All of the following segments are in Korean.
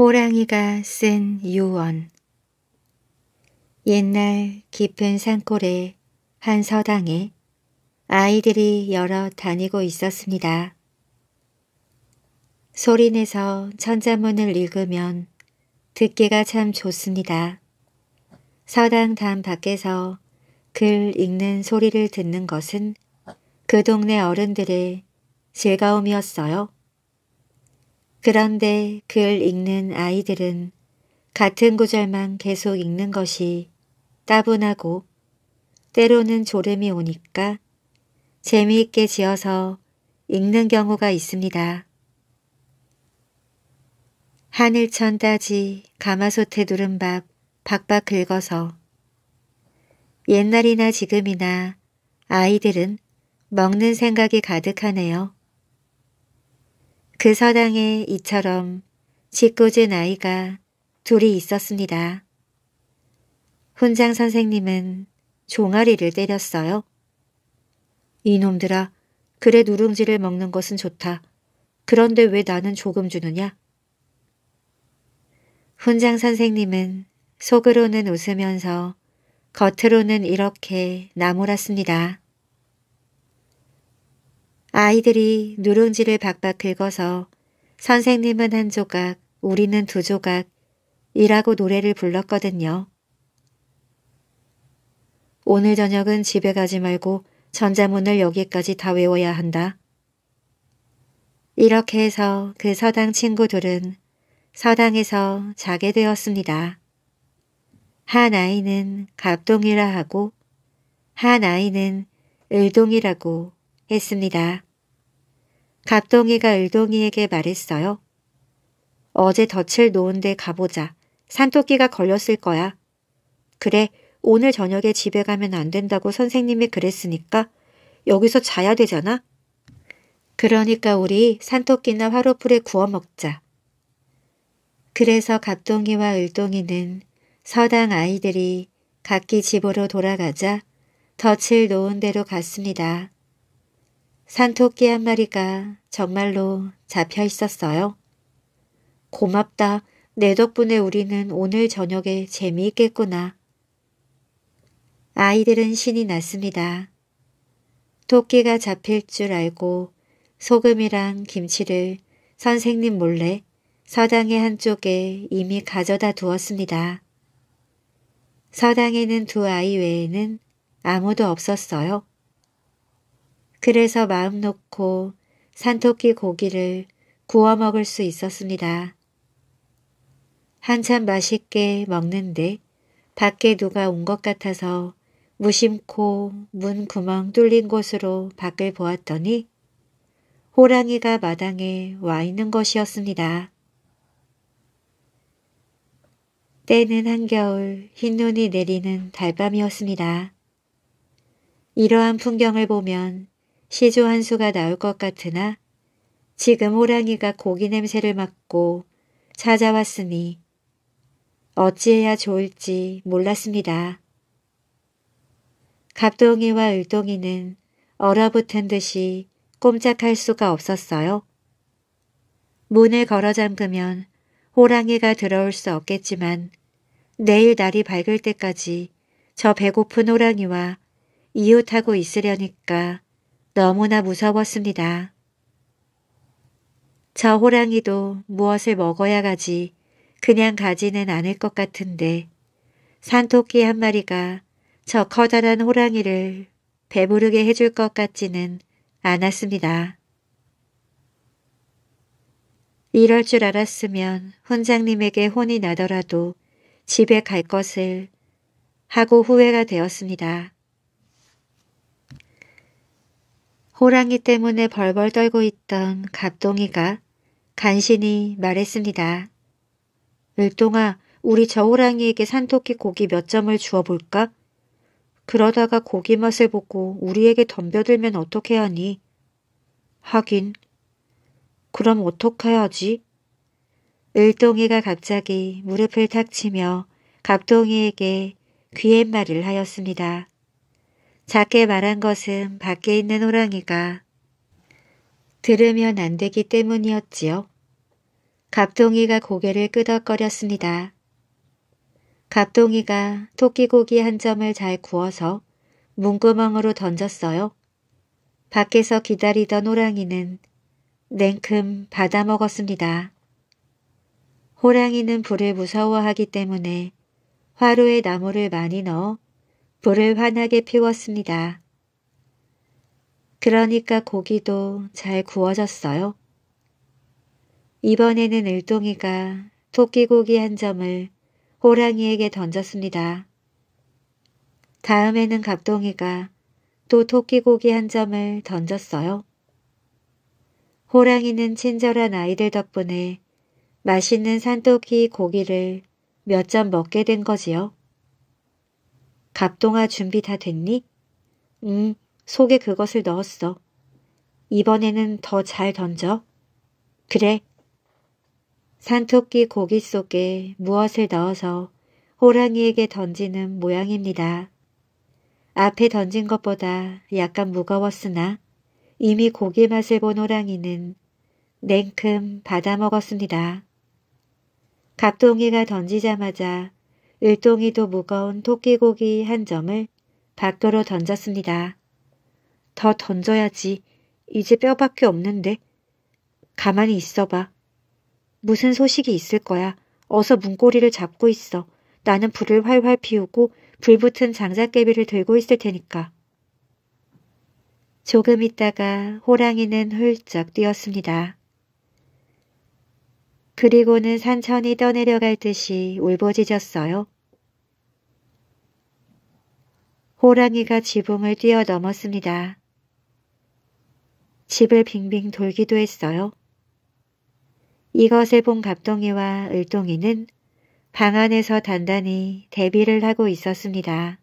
호랑이가 쓴 유언 옛날 깊은 산골의 한 서당에 아이들이 여러 다니고 있었습니다. 소리내서 천자문을 읽으면 듣기가 참 좋습니다. 서당 담 밖에서 글 읽는 소리를 듣는 것은 그 동네 어른들의 즐거움이었어요. 그런데 글 읽는 아이들은 같은 구절만 계속 읽는 것이 따분하고 때로는 졸음이 오니까 재미있게 지어서 읽는 경우가 있습니다. 하늘천 따지 가마솥에 두른 밥 박박 긁어서 옛날이나 지금이나 아이들은 먹는 생각이 가득하네요. 그 서당에 이처럼 짓궂은 아이가 둘이 있었습니다. 훈장 선생님은 종아리를 때렸어요. 이놈들아, 그래 누룽지를 먹는 것은 좋다. 그런데 왜 나는 조금 주느냐? 훈장 선생님은 속으로는 웃으면서 겉으로는 이렇게 나무랐습니다. 아이들이 누룽지를 박박 긁어서 선생님은 한 조각, 우리는 두 조각이라고 노래를 불렀거든요. 오늘 저녁은 집에 가지 말고 전자문을 여기까지 다 외워야 한다. 이렇게 해서 그 서당 친구들은 서당에서 자게 되었습니다. 한 아이는 갑동이라 하고 한 아이는 을동이라고 했습니다. 갑동이가 을동이에게 말했어요. 어제 덫을 놓은 데 가보자. 산토끼가 걸렸을 거야. 그래, 오늘 저녁에 집에 가면 안 된다고 선생님이 그랬으니까 여기서 자야 되잖아. 그러니까 우리 산토끼나 화로풀에 구워 먹자. 그래서 갑동이와 을동이는 서당 아이들이 각기 집으로 돌아가자 덫을 놓은 대로 갔습니다. 산토끼 한 마리가 정말로 잡혀 있었어요. 고맙다. 내 덕분에 우리는 오늘 저녁에 재미있겠구나. 아이들은 신이 났습니다. 토끼가 잡힐 줄 알고 소금이랑 김치를 선생님 몰래 서당의 한쪽에 이미 가져다 두었습니다. 서당에는 두 아이 외에는 아무도 없었어요. 그래서 마음 놓고 산토끼 고기를 구워 먹을 수 있었습니다. 한참 맛있게 먹는데 밖에 누가 온 것 같아서 무심코 문 구멍 뚫린 곳으로 밖을 보았더니 호랑이가 마당에 와 있는 것이었습니다. 때는 한겨울 흰눈이 내리는 달밤이었습니다. 이러한 풍경을 보면 시조 한 수가 나올 것 같으나 지금 호랑이가 고기 냄새를 맡고 찾아왔으니 어찌해야 좋을지 몰랐습니다. 갑동이와 을동이는 얼어붙은 듯이 꼼짝할 수가 없었어요. 문을 걸어 잠그면 호랑이가 들어올 수 없겠지만 내일 날이 밝을 때까지 저 배고픈 호랑이와 이웃하고 있으려니까 너무나 무서웠습니다. 저 호랑이도 무엇을 먹어야 가지 그냥 가지는 않을 것 같은데 산토끼 한 마리가 저 커다란 호랑이를 배부르게 해줄 것 같지는 않았습니다. 이럴 줄 알았으면 훈장님에게 혼이 나더라도 집에 갈 것을 하고 후회가 되었습니다. 호랑이 때문에 벌벌 떨고 있던 갑동이가 간신히 말했습니다. 을동아, 우리 저 호랑이에게 산토끼 고기 몇 점을 주어볼까? 그러다가 고기 맛을 보고 우리에게 덤벼들면 어떻게 하니? 하긴. 그럼 어떻게 하지? 을동이가 갑자기 무릎을 탁 치며 갑동이에게 귀의 말을 하였습니다. 작게 말한 것은 밖에 있는 호랑이가 들으면 안 되기 때문이었지요. 갑동이가 고개를 끄덕거렸습니다. 갑동이가 토끼고기 한 점을 잘 구워서 문구멍으로 던졌어요. 밖에서 기다리던 호랑이는 냉큼 받아먹었습니다. 호랑이는 불을 무서워하기 때문에 화로에 나무를 많이 넣어 불을 환하게 피웠습니다. 그러니까 고기도 잘 구워졌어요. 이번에는 을동이가 토끼고기 한 점을 호랑이에게 던졌습니다. 다음에는 갑동이가 또 토끼고기 한 점을 던졌어요. 호랑이는 친절한 아이들 덕분에 맛있는 산토끼 고기를 몇 점 먹게 된 거지요. 갑동아 준비 다 됐니? 응, 속에 그것을 넣었어. 이번에는 더 잘 던져. 그래. 산토끼 고기 속에 무엇을 넣어서 호랑이에게 던지는 모양입니다. 앞에 던진 것보다 약간 무거웠으나 이미 고기 맛을 본 호랑이는 냉큼 받아 먹었습니다. 갑동이가 던지자마자 일동이도 무거운 토끼고기 한 점을 밖으로 던졌습니다. 더 던져야지. 이제 뼈밖에 없는데. 가만히 있어봐. 무슨 소식이 있을 거야. 어서 문고리를 잡고 있어. 나는 불을 활활 피우고 불 붙은 장작개비를 들고 있을 테니까. 조금 있다가 호랑이는 훌쩍 뛰었습니다. 그리고는 산천이 떠내려갈 듯이 울부짖었어요. 호랑이가 지붕을 뛰어넘었습니다. 집을 빙빙 돌기도 했어요. 이것을 본 갑동이와 을동이는 방 안에서 단단히 대비를 하고 있었습니다.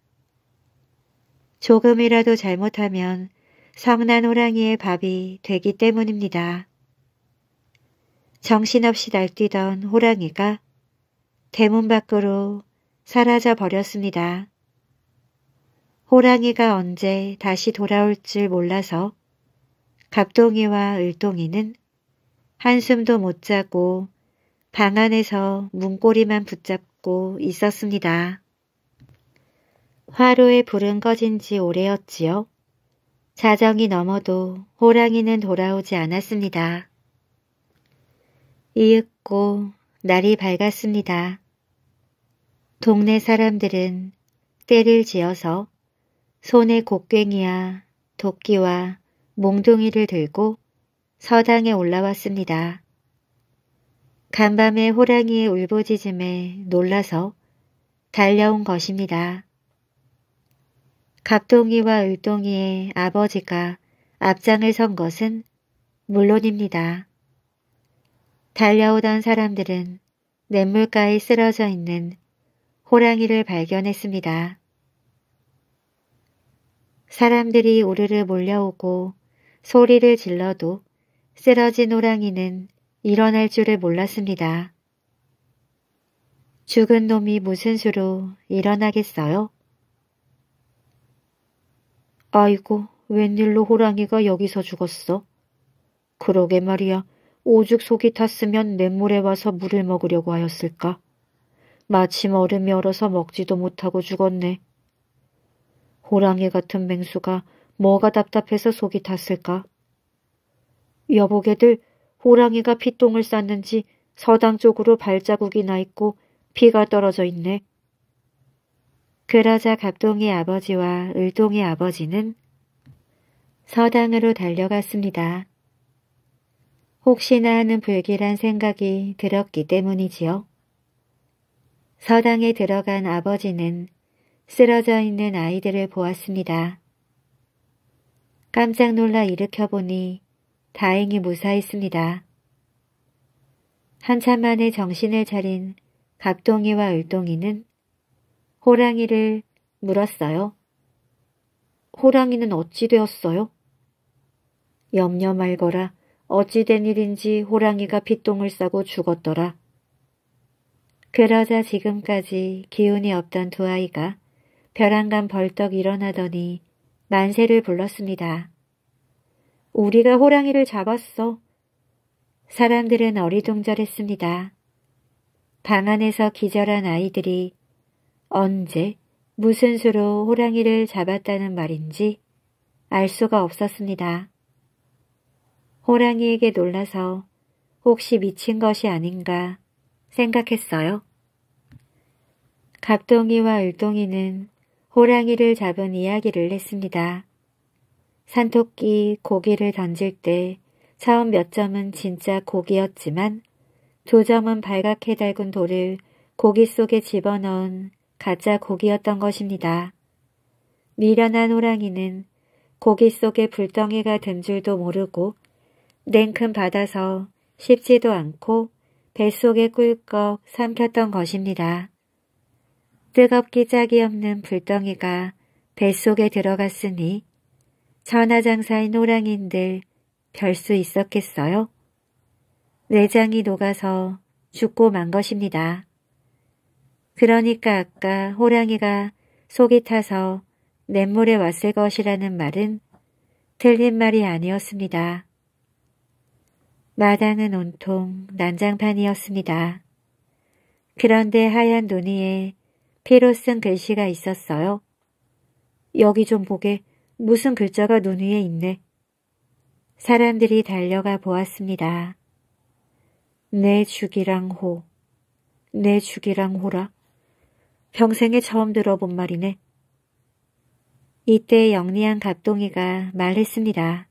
조금이라도 잘못하면 성난 호랑이의 밥이 되기 때문입니다. 정신없이 날뛰던 호랑이가 대문 밖으로 사라져 버렸습니다. 호랑이가 언제 다시 돌아올 줄 몰라서 갑동이와 을동이는 한숨도 못 자고 방 안에서 문고리만 붙잡고 있었습니다. 화로에 불은 꺼진 지 오래였지요. 자정이 넘어도 호랑이는 돌아오지 않았습니다. 이윽고 날이 밝았습니다. 동네 사람들은 때를 지어서 손에 곡괭이와 도끼와 몽둥이를 들고 서당에 올라왔습니다. 간밤에 호랑이의 울부짖음에 놀라서 달려온 것입니다. 갑동이와 을동이의 아버지가 앞장을 선 것은 물론입니다. 달려오던 사람들은 냇물가에 쓰러져 있는 호랑이를 발견했습니다. 사람들이 우르르 몰려오고 소리를 질러도 쓰러진 호랑이는 일어날 줄을 몰랐습니다. 죽은 놈이 무슨 수로 일어나겠어요? 아이고, 웬일로 호랑이가 여기서 죽었어? 그러게 말이야, 오죽 속이 탔으면 냇물에 와서 물을 먹으려고 하였을까. 마침 얼음이 얼어서 먹지도 못하고 죽었네. 호랑이 같은 맹수가 뭐가 답답해서 속이 탔을까? 여보게들 호랑이가 피똥을 쌌는지 서당 쪽으로 발자국이 나 있고 피가 떨어져 있네. 그러자 갑동이 아버지와 을동이 아버지는 서당으로 달려갔습니다. 혹시나 하는 불길한 생각이 들었기 때문이지요. 서당에 들어간 아버지는 쓰러져 있는 아이들을 보았습니다. 깜짝 놀라 일으켜보니 다행히 무사했습니다. 한참 만에 정신을 차린 갑동이와 을동이는 호랑이를 물었어요. 호랑이는 어찌 되었어요? 염려 말거라. 어찌된 일인지 호랑이가 핏똥을 싸고 죽었더라. 그러자 지금까지 기운이 없던 두 아이가 벼랑간 벌떡 일어나더니 만세를 불렀습니다. 우리가 호랑이를 잡았어. 사람들은 어리둥절했습니다. 방 안에서 기절한 아이들이 언제 무슨 수로 호랑이를 잡았다는 말인지 알 수가 없었습니다. 호랑이에게 놀라서 혹시 미친 것이 아닌가 생각했어요. 갑동이와 을동이는 호랑이를 잡은 이야기를 했습니다. 산토끼 고기를 던질 때 처음 몇 점은 진짜 고기였지만 두 점은 발갛게 달군 돌을 고기 속에 집어넣은 가짜 고기였던 것입니다. 미련한 호랑이는 고기 속에 불덩이가 든 줄도 모르고 냉큼 받아서 씹지도 않고 뱃속에 꿀꺽 삼켰던 것입니다. 뜨겁기 짝이 없는 불덩이가 뱃속에 들어갔으니 전하장사인 호랑인들 별 수 있었겠어요? 내장이 녹아서 죽고 만 것입니다. 그러니까 아까 호랑이가 속이 타서 냇물에 왔을 것이라는 말은 틀린 말이 아니었습니다. 마당은 온통 난장판이었습니다. 그런데 하얀 눈의에 피로 쓴 글씨가 있었어요. 여기 좀 보게 무슨 글자가 눈 위에 있네. 사람들이 달려가 보았습니다. 내 죽이랑 호, 내 죽이랑 호라. 평생에 처음 들어본 말이네. 이때 영리한 갑동이가 말했습니다.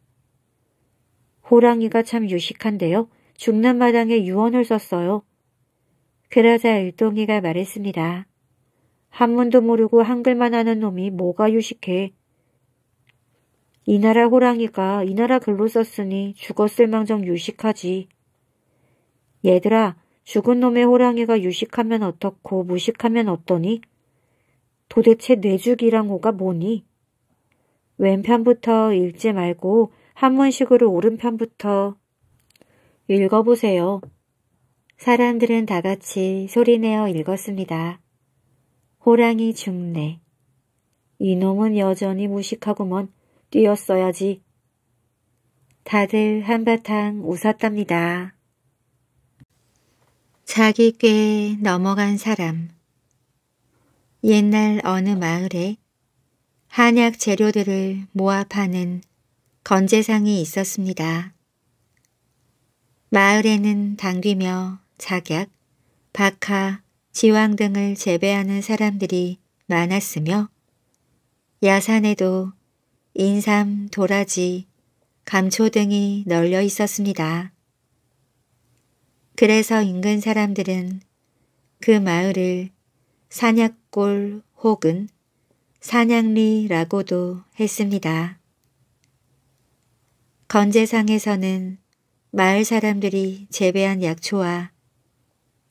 호랑이가 참 유식한데요. 중남마당에 유언을 썼어요. 그러자 일동이가 말했습니다. 한문도 모르고 한글만 하는 놈이 뭐가 유식해. 이 나라 호랑이가 이 나라 글로 썼으니 죽었을 망정 유식하지. 얘들아, 죽은 놈의 호랑이가 유식하면 어떻고 무식하면 어떠니? 도대체 뇌죽이란 호가 뭐니? 왼편부터 읽지 말고 한문식으로 오른편부터 읽어보세요. 사람들은 다 같이 소리내어 읽었습니다. 호랑이 죽네. 이놈은 여전히 무식하고먼 뛰었어야지. 다들 한바탕 웃었답니다. 자기 꾀에 넘어간 사람 옛날 어느 마을에 한약 재료들을 모아 파는 건재상이 있었습니다. 마을에는 당귀며 작약, 박하, 지황 등을 재배하는 사람들이 많았으며 야산에도 인삼, 도라지, 감초 등이 널려 있었습니다. 그래서 인근 사람들은 그 마을을 산약골 혹은 산양리라고도 했습니다. 건재상에서는 마을 사람들이 재배한 약초와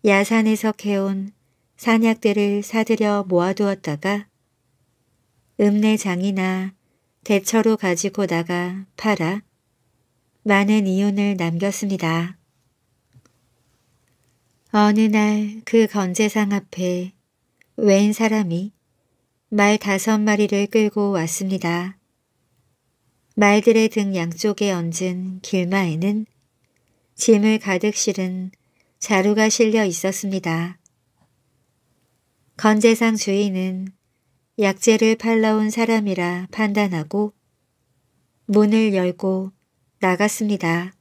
야산에서 캐온 산약들을 사들여 모아두었다가 읍내장이나 대처로 가지고 나가 팔아 많은 이윤을 남겼습니다. 어느 날 그 건재상 앞에 웬 사람이 말 다섯 마리를 끌고 왔습니다. 말들의 등 양쪽에 얹은 길마에는 짐을 가득 실은 자루가 실려 있었습니다. 건재상 주인은 약재를 팔러온 사람이라 판단하고 문을 열고 나갔습니다.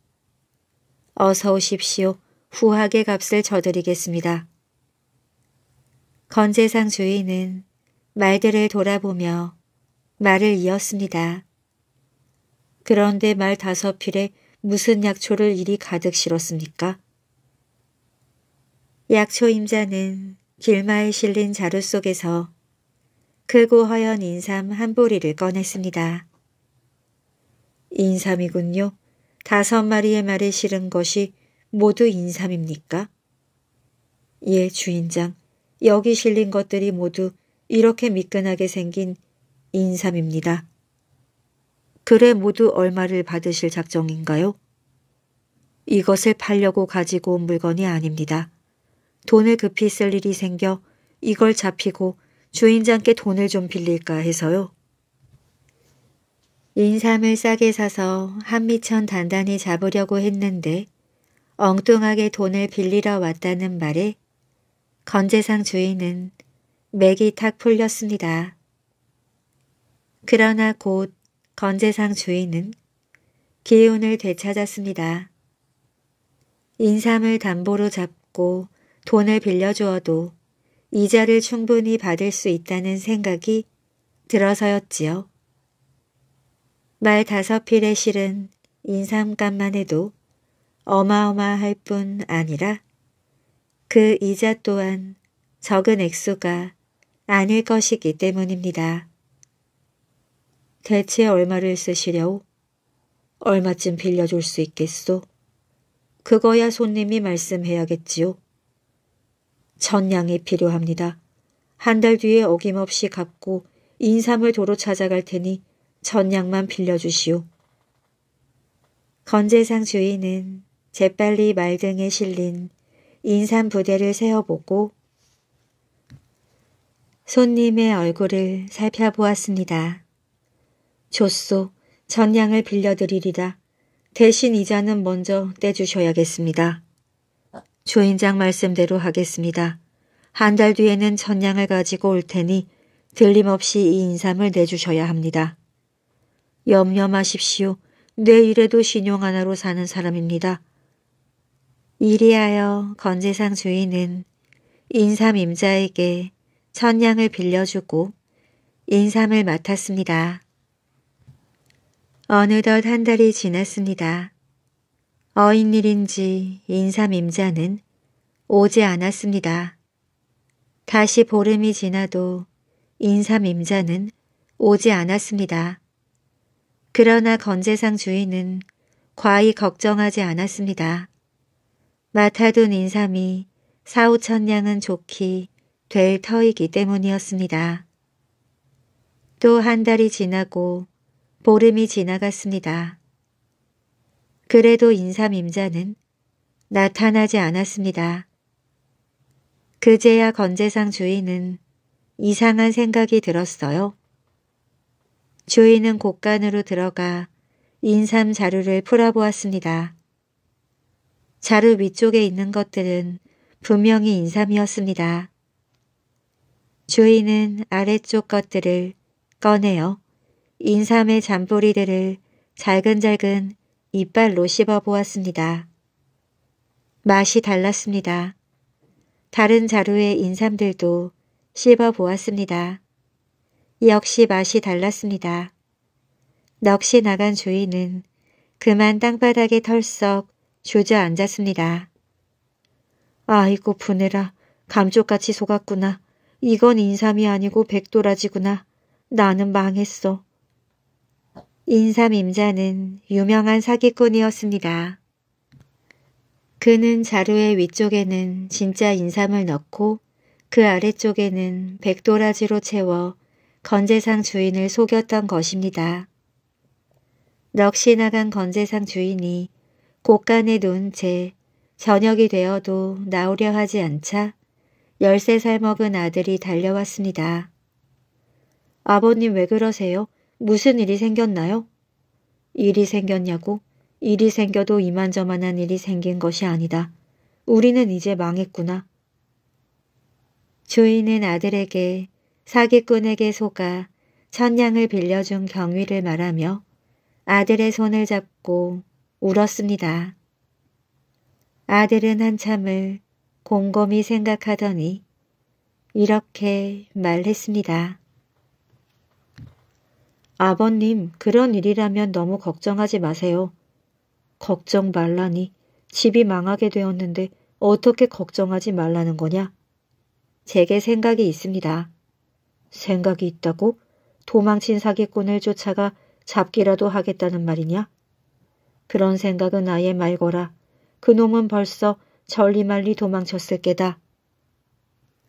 어서 오십시오. 후하게 값을 저드리겠습니다. 건재상 주인은 말들을 돌아보며 말을 이었습니다. 그런데 말 다섯 필에 무슨 약초를 이리 가득 실었습니까? 약초 임자는 길마에 실린 자루 속에서 크고 그 허연 인삼 한 보리를 꺼냈습니다. 인삼이군요. 다섯 마리의 말에 실은 것이 모두 인삼입니까? 예, 주인장. 여기 실린 것들이 모두 이렇게 미끈하게 생긴 인삼입니다. 그래 모두 얼마를 받으실 작정인가요? 이것을 팔려고 가지고 온 물건이 아닙니다. 돈을 급히 쓸 일이 생겨 이걸 잡히고 주인장께 돈을 좀 빌릴까 해서요. 인삼을 싸게 사서 한미천 단단히 잡으려고 했는데 엉뚱하게 돈을 빌리러 왔다는 말에 건재상 주인은 맥이 탁 풀렸습니다. 그러나 곧 건재상 주인은 기운을 되찾았습니다. 인삼을 담보로 잡고 돈을 빌려주어도 이자를 충분히 받을 수 있다는 생각이 들어서였지요. 말 다섯 필의 실은 인삼값만 해도 어마어마할 뿐 아니라 그 이자 또한 적은 액수가 아닐 것이기 때문입니다. 대체 얼마를 쓰시려우? 얼마쯤 빌려줄 수 있겠소? 그거야 손님이 말씀해야겠지요. 전량이 필요합니다. 한 달 뒤에 어김없이 갚고 인삼을 도로 찾아갈 테니 전량만 빌려주시오. 건재상 주인은 재빨리 말등에 실린 인삼 부대를 세어보고 손님의 얼굴을 살펴보았습니다. 조소 전량을 빌려드리리라. 대신 이자는 먼저 떼주셔야겠습니다. 조인장 말씀대로 하겠습니다. 한 달 뒤에는 전량을 가지고 올 테니 들림없이 이 인삼을 내주셔야 합니다. 염려 마십시오. 내일에도 신용 하나로 사는 사람입니다. 이리하여 건재상 주인은 인삼 임자에게 천냥을 빌려주고 인삼을 맡았습니다. 어느덧 한 달이 지났습니다. 어인일인지 인삼임자는 오지 않았습니다. 다시 보름이 지나도 인삼임자는 오지 않았습니다. 그러나 건재상 주인은 과히 걱정하지 않았습니다. 맡아둔 인삼이 사오천냥은 좋기 될 터이기 때문이었습니다. 또 한 달이 지나고 보름이 지나갔습니다. 그래도 인삼임자는 나타나지 않았습니다. 그제야 건재상 주인은 이상한 생각이 들었어요. 주인은 곳간으로 들어가 인삼 자루를 풀어보았습니다. 자루 위쪽에 있는 것들은 분명히 인삼이었습니다. 주인은 아래쪽 것들을 꺼내요. 인삼의 잔뿌리들을 잘근잘근 이빨로 씹어보았습니다. 맛이 달랐습니다. 다른 자루의 인삼들도 씹어보았습니다. 역시 맛이 달랐습니다. 넋이 나간 주인은 그만 땅바닥에 털썩 주저앉았습니다. 아이고 부해라 감쪽같이 속았구나. 이건 인삼이 아니고 백도라지구나. 나는 망했어. 인삼 임자는 유명한 사기꾼이었습니다. 그는 자루의 위쪽에는 진짜 인삼을 넣고 그 아래쪽에는 백도라지로 채워 건재상 주인을 속였던 것입니다. 넋이 나간 건재상 주인이 곳간에 누운 채 저녁이 되어도 나오려 하지 않자 열세 살 먹은 아들이 달려왔습니다. 아버님 왜 그러세요? 무슨 일이 생겼나요? 일이 생겼냐고? 일이 생겨도 이만저만한 일이 생긴 것이 아니다. 우리는 이제 망했구나. 주인은 아들에게 사기꾼에게 속아 천냥을 빌려준 경위를 말하며 아들의 손을 잡고 울었습니다. 아들은 한참을 곰곰이 생각하더니 이렇게 말했습니다. 아버님, 그런 일이라면 너무 걱정하지 마세요. 걱정 말라니. 집이 망하게 되었는데 어떻게 걱정하지 말라는 거냐? 제게 생각이 있습니다. 생각이 있다고? 도망친 사기꾼을 쫓아가 잡기라도 하겠다는 말이냐? 그런 생각은 아예 말거라. 그놈은 벌써 절리말리 도망쳤을 게다.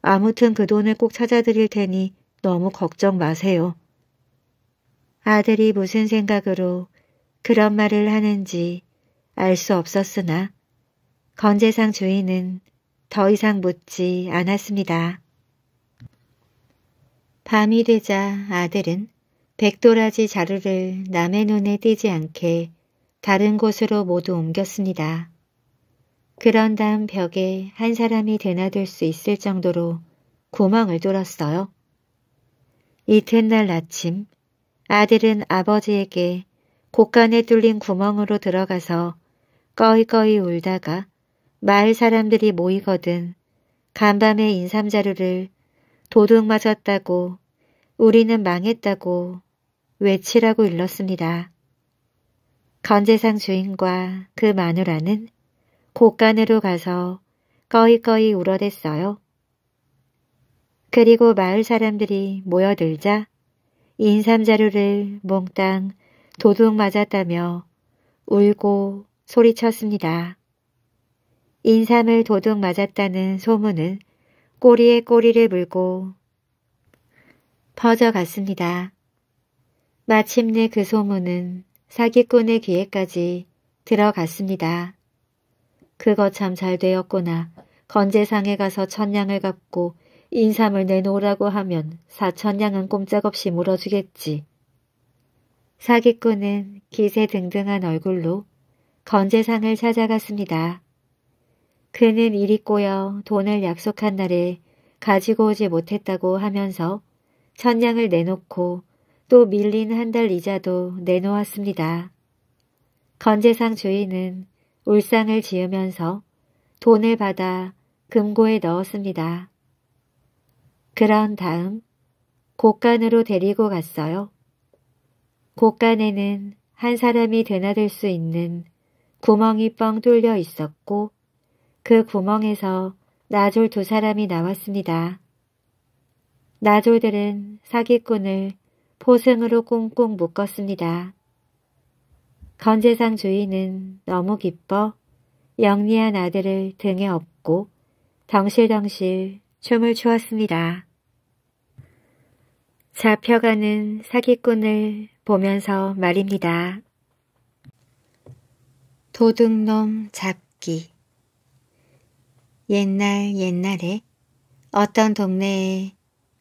아무튼 그 돈을 꼭 찾아드릴 테니 너무 걱정 마세요. 아들이 무슨 생각으로 그런 말을 하는지 알 수 없었으나 건재상 주인은 더 이상 묻지 않았습니다. 밤이 되자 아들은 백도라지 자루를 남의 눈에 띄지 않게 다른 곳으로 모두 옮겼습니다. 그런 다음 벽에 한 사람이 드나들 수 있을 정도로 구멍을 뚫었어요. 이튿날 아침 아들은 아버지에게 곳간에 뚫린 구멍으로 들어가서 꺼이꺼이 울다가 마을 사람들이 모이거든 간밤에 인삼자루를 도둑 맞았다고 우리는 망했다고 외치라고 일렀습니다. 건재상 주인과 그 마누라는 곳간으로 가서 꺼이꺼이 울어댔어요. 그리고 마을 사람들이 모여들자 인삼자루를 몽땅 도둑 맞았다며 울고 소리쳤습니다. 인삼을 도둑 맞았다는 소문은 꼬리에 꼬리를 물고 퍼져갔습니다. 마침내 그 소문은 사기꾼의 귀에까지 들어갔습니다. 그거 참 잘 되었구나. 건재상에 가서 천냥을 갚고 인삼을 내놓으라고 하면 사천냥은 꼼짝없이 물어주겠지. 사기꾼은 기세 등등한 얼굴로 건재상을 찾아갔습니다. 그는 일이 꼬여 돈을 약속한 날에 가지고 오지 못했다고 하면서 천냥을 내놓고 또 밀린 한 달 이자도 내놓았습니다. 건재상 주인은 울상을 지으면서 돈을 받아 금고에 넣었습니다. 그런 다음 곳간으로 데리고 갔어요. 곳간에는한 사람이 드나들 수 있는 구멍이 뻥 뚫려 있었고 그 구멍에서 나졸 두 사람이 나왔습니다. 나졸들은 사기꾼을 포승으로 꽁꽁 묶었습니다. 건재상 주인은 너무 기뻐 영리한 아들을 등에 업고 덩실덩실 춤을 추었습니다. 잡혀가는 사기꾼을 보면서 말입니다. 도둑놈 잡기 옛날 옛날에 어떤 동네에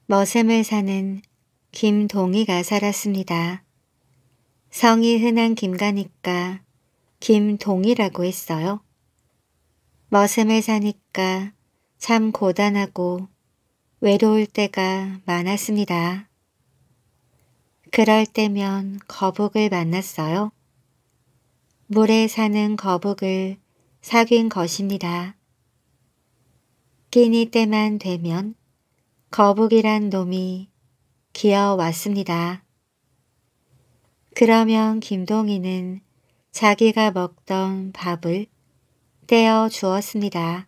머슴을 사는 김동희가 살았습니다. 성이 흔한 김가니까 김동희라고 했어요. 머슴을 사니까 참 고단하고 외로울 때가 많았습니다. 그럴 때면 거북을 만났어요. 물에 사는 거북을 사귄 것입니다. 끼니 때만 되면 거북이란 놈이 기어왔습니다. 그러면 김동희는 자기가 먹던 밥을 떼어 주었습니다.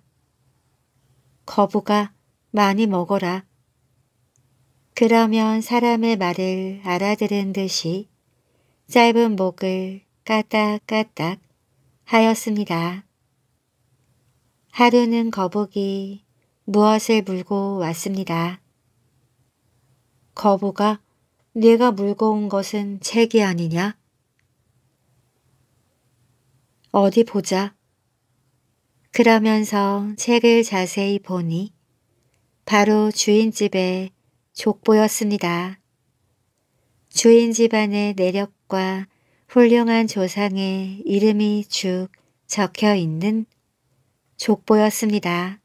거부가 많이 먹어라. 그러면 사람의 말을 알아들은 듯이 짧은 목을 까딱까딱 하였습니다. 하루는 거북이 무엇을 물고 왔습니다. 거부가 네가 물고 온 것은 책이 아니냐? 어디 보자. 그러면서 책을 자세히 보니 바로 주인집의 족보였습니다. 주인집 안의 내력과 훌륭한 조상의 이름이 쭉 적혀 있는 족보였습니다.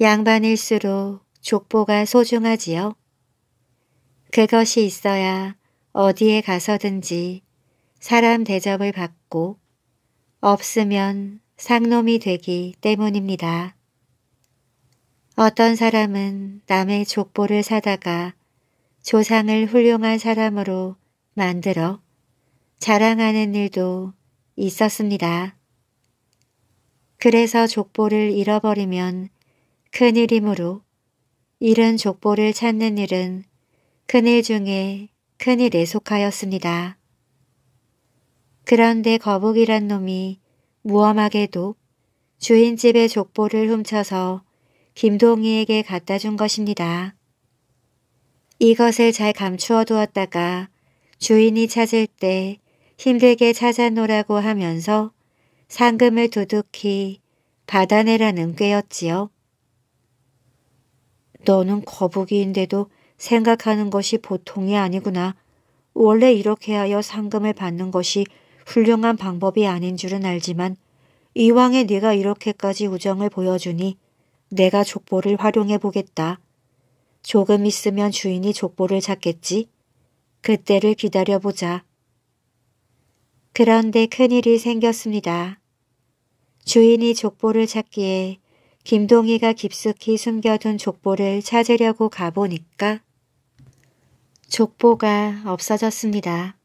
양반일수록 족보가 소중하지요. 그것이 있어야 어디에 가서든지 사람 대접을 받고 없으면 상놈이 되기 때문입니다. 어떤 사람은 남의 족보를 사다가 조상을 훌륭한 사람으로 만들어 자랑하는 일도 있었습니다. 그래서 족보를 잃어버리면 큰일이므로 잃은 족보를 찾는 일은 큰일 중에 큰일에 속하였습니다. 그런데 거북이란 놈이 무엄하게도 주인집의 족보를 훔쳐서 김동희에게 갖다 준 것입니다. 이것을 잘 감추어 두었다가 주인이 찾을 때 힘들게 찾아놓으라고 하면서 상금을 두둑히 받아내라는 꾀였지요. 너는 거북이인데도 생각하는 것이 보통이 아니구나. 원래 이렇게 하여 상금을 받는 것이 훌륭한 방법이 아닌 줄은 알지만 이왕에 네가 이렇게까지 우정을 보여주니 내가 족보를 활용해 보겠다. 조금 있으면 주인이 족보를 찾겠지. 그때를 기다려보자. 그런데 큰일이 생겼습니다. 주인이 족보를 찾기에 김동희가 깊숙이 숨겨둔 족보를 찾으려고 가보니까 족보가 없어졌습니다.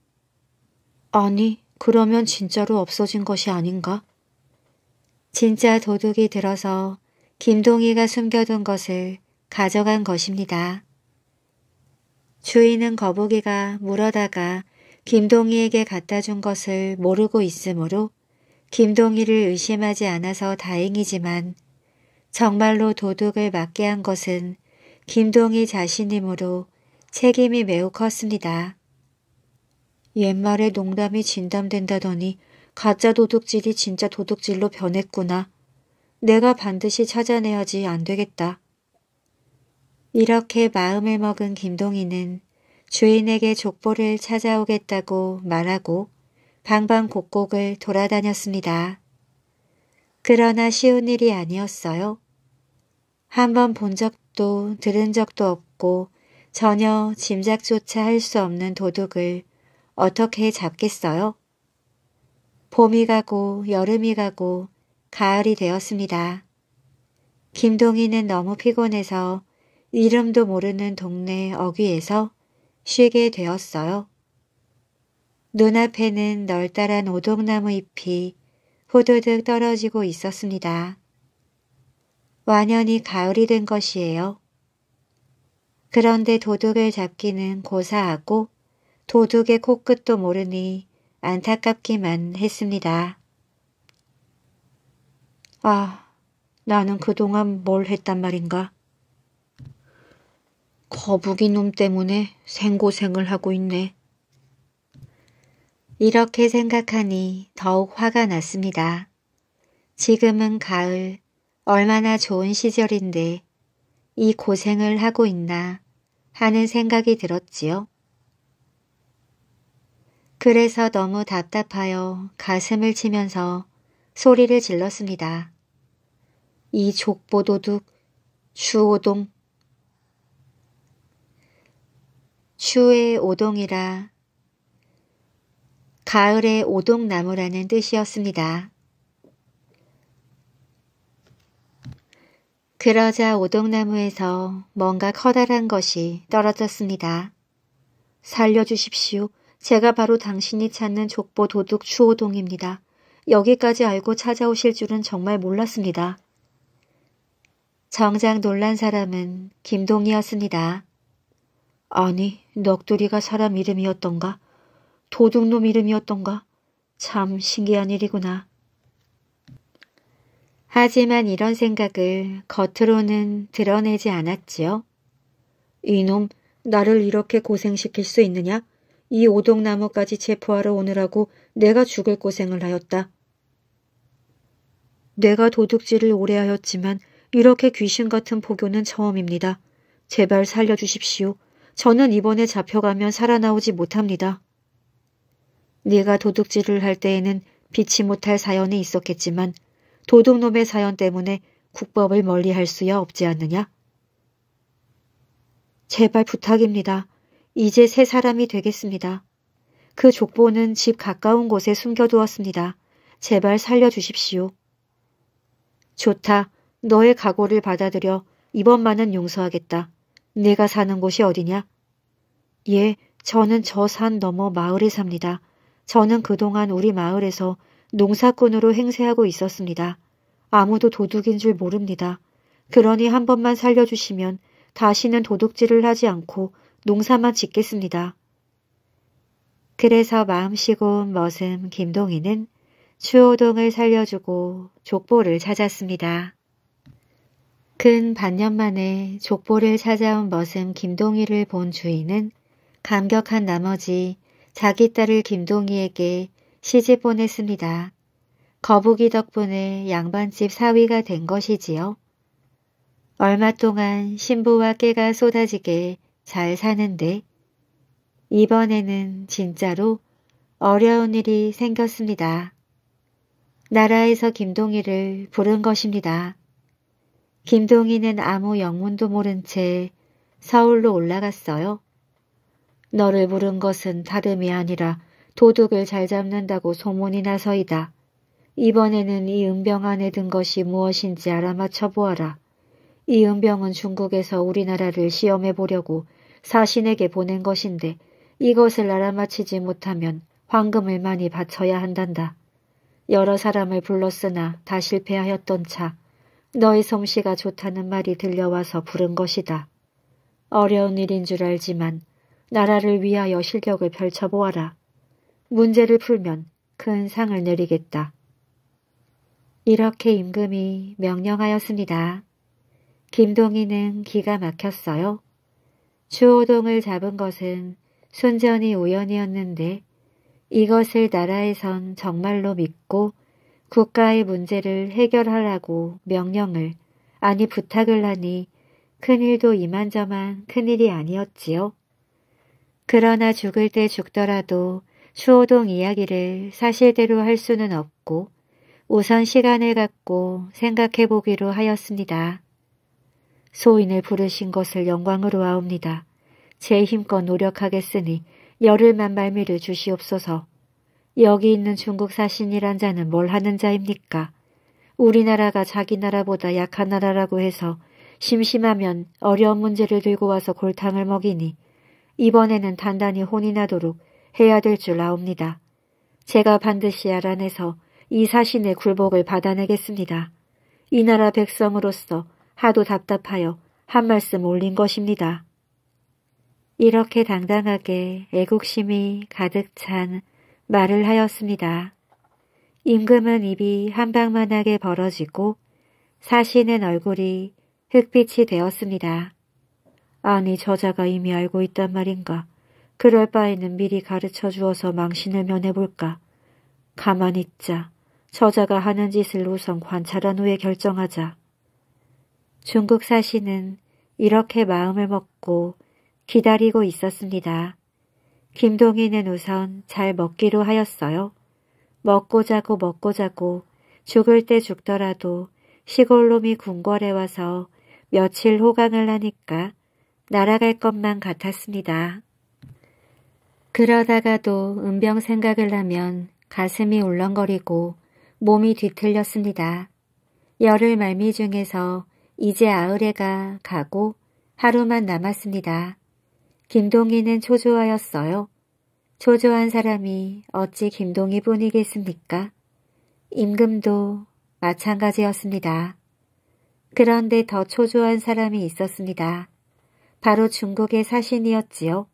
아니, 그러면 진짜로 없어진 것이 아닌가? 진짜 도둑이 들어서 김동희가 숨겨둔 것을 가져간 것입니다. 주인은 거북이가 물어다가 김동희에게 갖다 준 것을 모르고 있으므로 김동희를 의심하지 않아서 다행이지만 정말로 도둑을 맞게 한 것은 김동희 자신이므로 책임이 매우 컸습니다. 옛말에 농담이 진담된다더니 가짜 도둑질이 진짜 도둑질로 변했구나. 내가 반드시 찾아내야지 안 되겠다. 이렇게 마음을 먹은 김동희는 주인에게 족보를 찾아오겠다고 말하고 방방 곡곡을 돌아다녔습니다. 그러나 쉬운 일이 아니었어요. 한 번 본 적도 들은 적도 없고 전혀 짐작조차 할 수 없는 도둑을 어떻게 잡겠어요? 봄이 가고 여름이 가고 가을이 되었습니다. 김동희는 너무 피곤해서 이름도 모르는 동네 어귀에서 쉬게 되었어요. 눈앞에는 널따란 오동나무 잎이 후두둑 떨어지고 있었습니다. 완연히 가을이 된 것이에요. 그런데 도둑을 잡기는 고사하고 도둑의 코끝도 모르니 안타깝기만 했습니다. 아, 나는 그동안 뭘 했단 말인가? 거북이 놈 때문에 생고생을 하고 있네. 이렇게 생각하니 더욱 화가 났습니다. 지금은 가을, 얼마나 좋은 시절인데 이 고생을 하고 있나 하는 생각이 들었지요. 그래서 너무 답답하여 가슴을 치면서 소리를 질렀습니다. 이 족보도둑 주오동 추의 오동이라 가을의 오동나무라는 뜻이었습니다. 그러자 오동나무에서 뭔가 커다란 것이 떨어졌습니다. 살려주십시오. 제가 바로 당신이 찾는 족보 도둑 추호동입니다. 여기까지 알고 찾아오실 줄은 정말 몰랐습니다. 정작 놀란 사람은 김동이었습니다. 아니, 넋두리가 사람 이름이었던가? 도둑놈 이름이었던가? 참 신기한 일이구나. 하지만 이런 생각을 겉으로는 드러내지 않았지요. 이놈, 나를 이렇게 고생시킬 수 있느냐? 이 오동나무까지 체포하러 오느라고 내가 죽을 고생을 하였다. 내가 도둑질을 오래 하였지만 이렇게 귀신 같은 포교는 처음입니다. 제발 살려주십시오. 저는 이번에 잡혀가면 살아나오지 못합니다. 네가 도둑질을 할 때에는 비치 못할 사연이 있었겠지만 도둑놈의 사연 때문에 국법을 멀리할 수야 없지 않느냐? 제발 부탁입니다. 이제 세 사람이 되겠습니다. 그 족보는 집 가까운 곳에 숨겨두었습니다. 제발 살려주십시오. 좋다. 너의 각오를 받아들여 이번만은 용서하겠다. 내가 사는 곳이 어디냐? 예, 저는 저 산 너머 마을에 삽니다. 저는 그동안 우리 마을에서 농사꾼으로 행세하고 있었습니다. 아무도 도둑인 줄 모릅니다. 그러니 한 번만 살려주시면 다시는 도둑질을 하지 않고 농사만 짓겠습니다. 그래서 마음 시고온 머슴 김동희는 추호동을 살려주고 족보를 찾았습니다. 근 반년 만에 족보를 찾아온 머슴 김동희를 본 주인은 감격한 나머지 자기 딸을 김동희에게 시집 보냈습니다. 거북이 덕분에 양반집 사위가 된 것이지요. 얼마 동안 신부와 깨가 쏟아지게 잘 사는데 이번에는 진짜로 어려운 일이 생겼습니다. 나라에서 김동희를 부른 것입니다. 김동희는 아무 영문도 모른 채 서울로 올라갔어요. 너를 부른 것은 다름이 아니라 도둑을 잘 잡는다고 소문이 나서이다. 이번에는 이 은병 안에 든 것이 무엇인지 알아맞혀 보아라. 이 은병은 중국에서 우리나라를 시험해 보려고 사신에게 보낸 것인데 이것을 알아맞히지 못하면 황금을 많이 바쳐야 한단다. 여러 사람을 불렀으나 다 실패하였던 차 너의 솜씨가 좋다는 말이 들려와서 부른 것이다. 어려운 일인 줄 알지만 나라를 위하여 실력을 펼쳐보아라. 문제를 풀면 큰 상을 내리겠다. 이렇게 임금이 명령하였습니다. 김동희는 기가 막혔어요. 주호동을 잡은 것은 순전히 우연이었는데 이것을 나라에선 정말로 믿고 국가의 문제를 해결하라고 명령을 아니 부탁을 하니 큰일도 이만저만 큰일이 아니었지요. 그러나 죽을 때 죽더라도 추호동 이야기를 사실대로 할 수는 없고 우선 시간을 갖고 생각해 보기로 하였습니다. 소인을 부르신 것을 영광으로 아옵니다. 제 힘껏 노력하겠으니 열흘만 말미를 주시옵소서. 여기 있는 중국 사신이란 자는 뭘 하는 자입니까? 우리나라가 자기 나라보다 약한 나라라고 해서 심심하면 어려운 문제를 들고 와서 골탕을 먹이니 이번에는 단단히 혼이 나도록 해야 될 줄 아옵니다. 제가 반드시 알아내서 이 사신의 굴복을 받아내겠습니다. 이 나라 백성으로서 하도 답답하여 한 말씀 올린 것입니다. 이렇게 당당하게 애국심이 가득 찬 말을 하였습니다. 임금은 입이 한방만하게 벌어지고 사시는 얼굴이 흑빛이 되었습니다. 아니 저자가 이미 알고 있단 말인가. 그럴 바에는 미리 가르쳐 주어서 망신을 면해볼까. 가만히 있자. 저자가 하는 짓을 우선 관찰한 후에 결정하자. 중국 사시는 이렇게 마음을 먹고 기다리고 있었습니다. 김동희는 우선 잘 먹기로 하였어요. 먹고 자고 먹고 자고 죽을 때 죽더라도 시골놈이 궁궐에 와서 며칠 호강을 하니까 날아갈 것만 같았습니다. 그러다가도 은병 생각을 하면 가슴이 울렁거리고 몸이 뒤틀렸습니다. 열흘 말미 중에서 이제 아으레가 가고 하루만 남았습니다. 김동희는 초조하였어요. 초조한 사람이 어찌 김동희뿐이겠습니까? 임금도 마찬가지였습니다. 그런데 더 초조한 사람이 있었습니다. 바로 중국의 사신이었지요.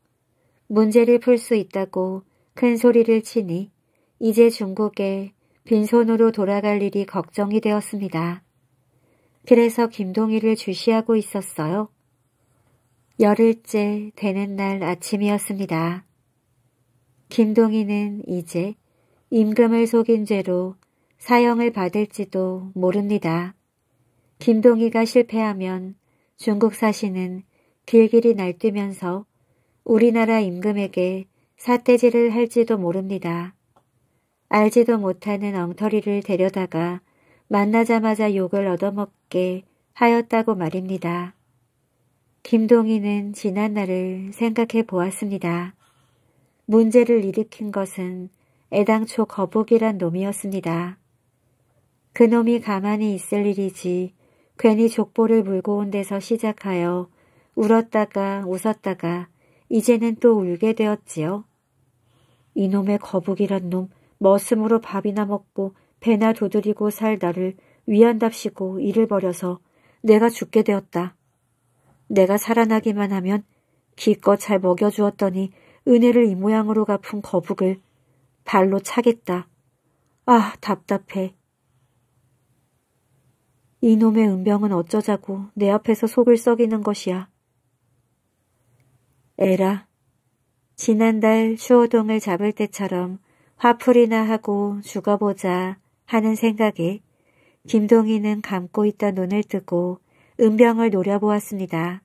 문제를 풀 수 있다고 큰 소리를 치니 이제 중국에 빈손으로 돌아갈 일이 걱정이 되었습니다. 그래서 김동희를 주시하고 있었어요. 열흘째 되는 날 아침이었습니다. 김동희는 이제 임금을 속인 죄로 사형을 받을지도 모릅니다. 김동희가 실패하면 중국 사시는 길길이 날뛰면서 우리나라 임금에게 사태질을 할지도 모릅니다. 알지도 못하는 엉터리를 데려다가 만나자마자 욕을 얻어먹게 하였다고 말입니다. 김동희는 지난 날을 생각해 보았습니다. 문제를 일으킨 것은 애당초 거북이란 놈이었습니다. 그놈이 가만히 있을 일이지 괜히 족보를 물고 온 데서 시작하여 울었다가 웃었다가 이제는 또 울게 되었지요. 이놈의 거북이란 놈 머슴으로 밥이나 먹고 배나 도드리고 살 나를 위한답시고 일을 벌여서 내가 죽게 되었다. 내가 살아나기만 하면 기껏 잘 먹여주었더니 은혜를 이 모양으로 갚은 거북을 발로 차겠다. 아, 답답해. 이놈의 은병은 어쩌자고 내 앞에서 속을 썩이는 것이야. 에라, 지난달 수호동을 잡을 때처럼 화풀이나 하고 죽어보자. 하는 생각에 김동희는 감고 있던 눈을 뜨고 은병을 노려보았습니다.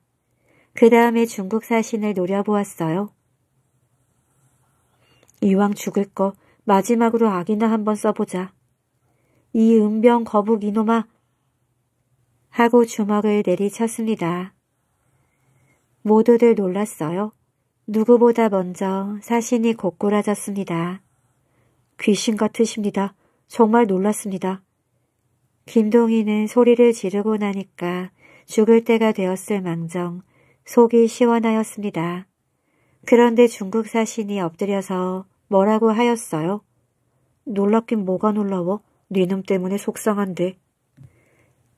그 다음에 중국 사신을 노려보았어요. 이왕 죽을 거 마지막으로 악이나 한번 써보자. 이 은병 거북 이놈아! 하고 주먹을 내리쳤습니다. 모두들 놀랐어요. 누구보다 먼저 사신이 고꾸라졌습니다. 귀신 같으십니다. 정말 놀랐습니다. 김동희는 소리를 지르고 나니까 죽을 때가 되었을 망정 속이 시원하였습니다. 그런데 중국 사신이 엎드려서 뭐라고 하였어요? 놀랍긴 뭐가 놀라워? 네놈 때문에 속상한데.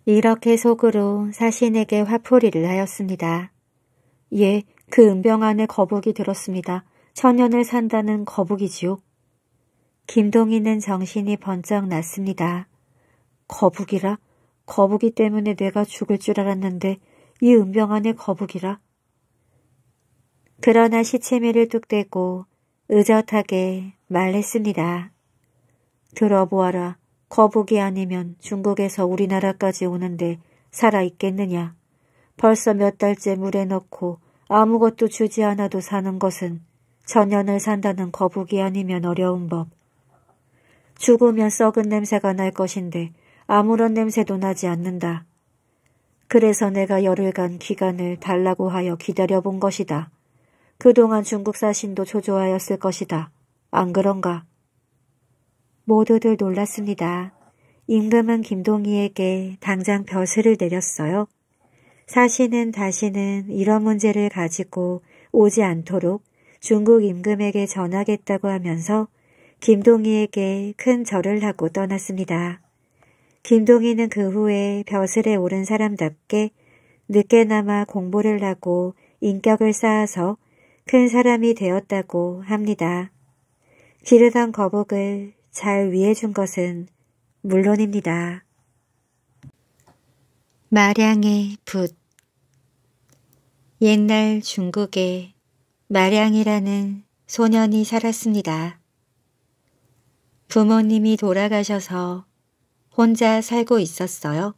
이렇게 속으로 사신에게 화풀이를 하였습니다. 예, 그 은병 안에 거북이 들었습니다. 천년을 산다는 거북이지요. 김동희는 정신이 번쩍 났습니다. 거북이라? 거북이 때문에 내가 죽을 줄 알았는데 이 은병 안에 거북이라? 그러나 시체미를 뚝 떼고 의젓하게 말했습니다. 들어보아라. 거북이 아니면 중국에서 우리나라까지 오는데 살아있겠느냐. 벌써 몇 달째 물에 넣고 아무것도 주지 않아도 사는 것은 전년을 산다는 거북이 아니면 어려운 법. 죽으면 썩은 냄새가 날 것인데 아무런 냄새도 나지 않는다. 그래서 내가 열흘간 기간을 달라고 하여 기다려본 것이다. 그동안 중국 사신도 초조하였을 것이다. 안 그런가? 모두들 놀랐습니다. 임금은 김동희에게 당장 벼슬을 내렸어요. 사신은 다시는 이런 문제를 가지고 오지 않도록 중국 임금에게 전하겠다고 하면서 김동희에게 큰 절을 하고 떠났습니다. 김동희는 그 후에 벼슬에 오른 사람답게 늦게나마 공부를 하고 인격을 쌓아서 큰 사람이 되었다고 합니다. 기르던 거북을 잘 위해준 것은 물론입니다. 마량의 붓 옛날 중국에 마량이라는 소년이 살았습니다. 부모님이 돌아가셔서 혼자 살고 있었어요.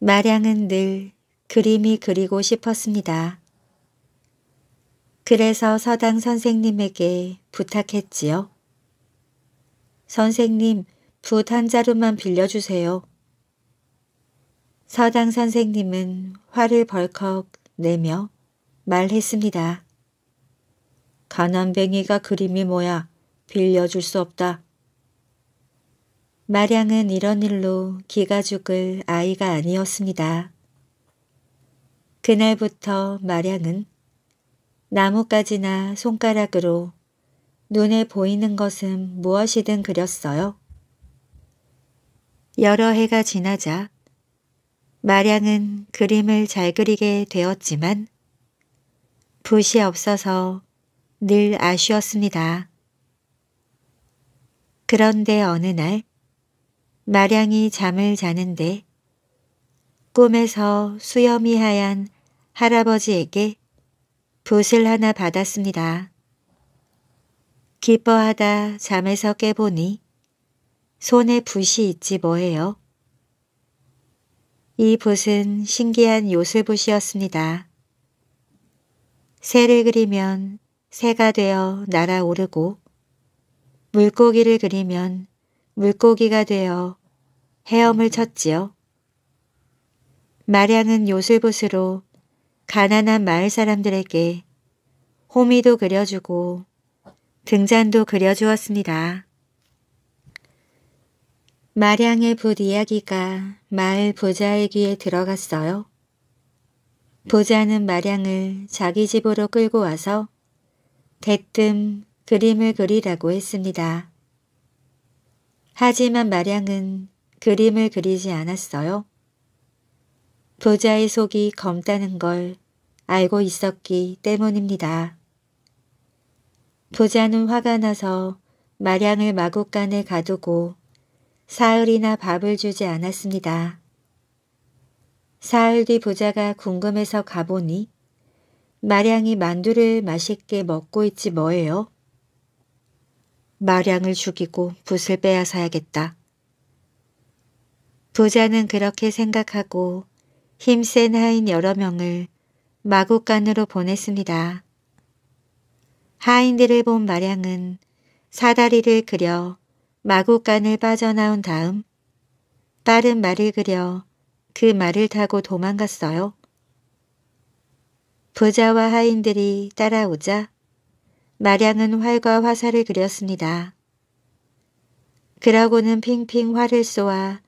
마량은 늘 그림이 그리고 싶었습니다. 그래서 서당 선생님에게 부탁했지요. 선생님, 붓 한 자루만 빌려주세요. 서당 선생님은 화를 벌컥 내며 말했습니다. 가난뱅이가 그림이 뭐야? 빌려줄 수 없다. 마량은 이런 일로 기가 죽을 아이가 아니었습니다. 그날부터 마량은 나뭇가지나 손가락으로 눈에 보이는 것은 무엇이든 그렸어요. 여러 해가 지나자 마량은 그림을 잘 그리게 되었지만 붓이 없어서 늘 아쉬웠습니다. 그런데 어느 날 마량이 잠을 자는데 꿈에서 수염이 하얀 할아버지에게 붓을 하나 받았습니다. 기뻐하다 잠에서 깨보니 손에 붓이 있지 뭐예요. 이 붓은 신기한 요술붓이었습니다. 새를 그리면 새가 되어 날아오르고 물고기를 그리면 물고기가 되어 헤엄을 쳤지요. 마량은 요술붓으로 가난한 마을 사람들에게 호미도 그려주고 등잔도 그려주었습니다. 마량의 붓 이야기가 마을 부자의 귀에 들어갔어요. 부자는 마량을 자기 집으로 끌고 와서 대뜸 그림을 그리라고 했습니다. 하지만 마량은 그림을 그리지 않았어요. 부자의 속이 검다는 걸 알고 있었기 때문입니다. 부자는 화가 나서 마량을 마구간에 가두고 사흘이나 밥을 주지 않았습니다. 사흘 뒤 부자가 궁금해서 가보니 마량이 만두를 맛있게 먹고 있지 뭐예요. 마량을 죽이고 붓을 빼앗아야겠다. 부자는 그렇게 생각하고 힘센 하인 여러 명을 마국간으로 보냈습니다. 하인들을 본 마량은 사다리를 그려 마국간을 빠져나온 다음 빠른 말을 그려 그 말을 타고 도망갔어요. 부자와 하인들이 따라오자 마량은 활과 화살을 그렸습니다. 그러고는 핑핑 활을 쏘아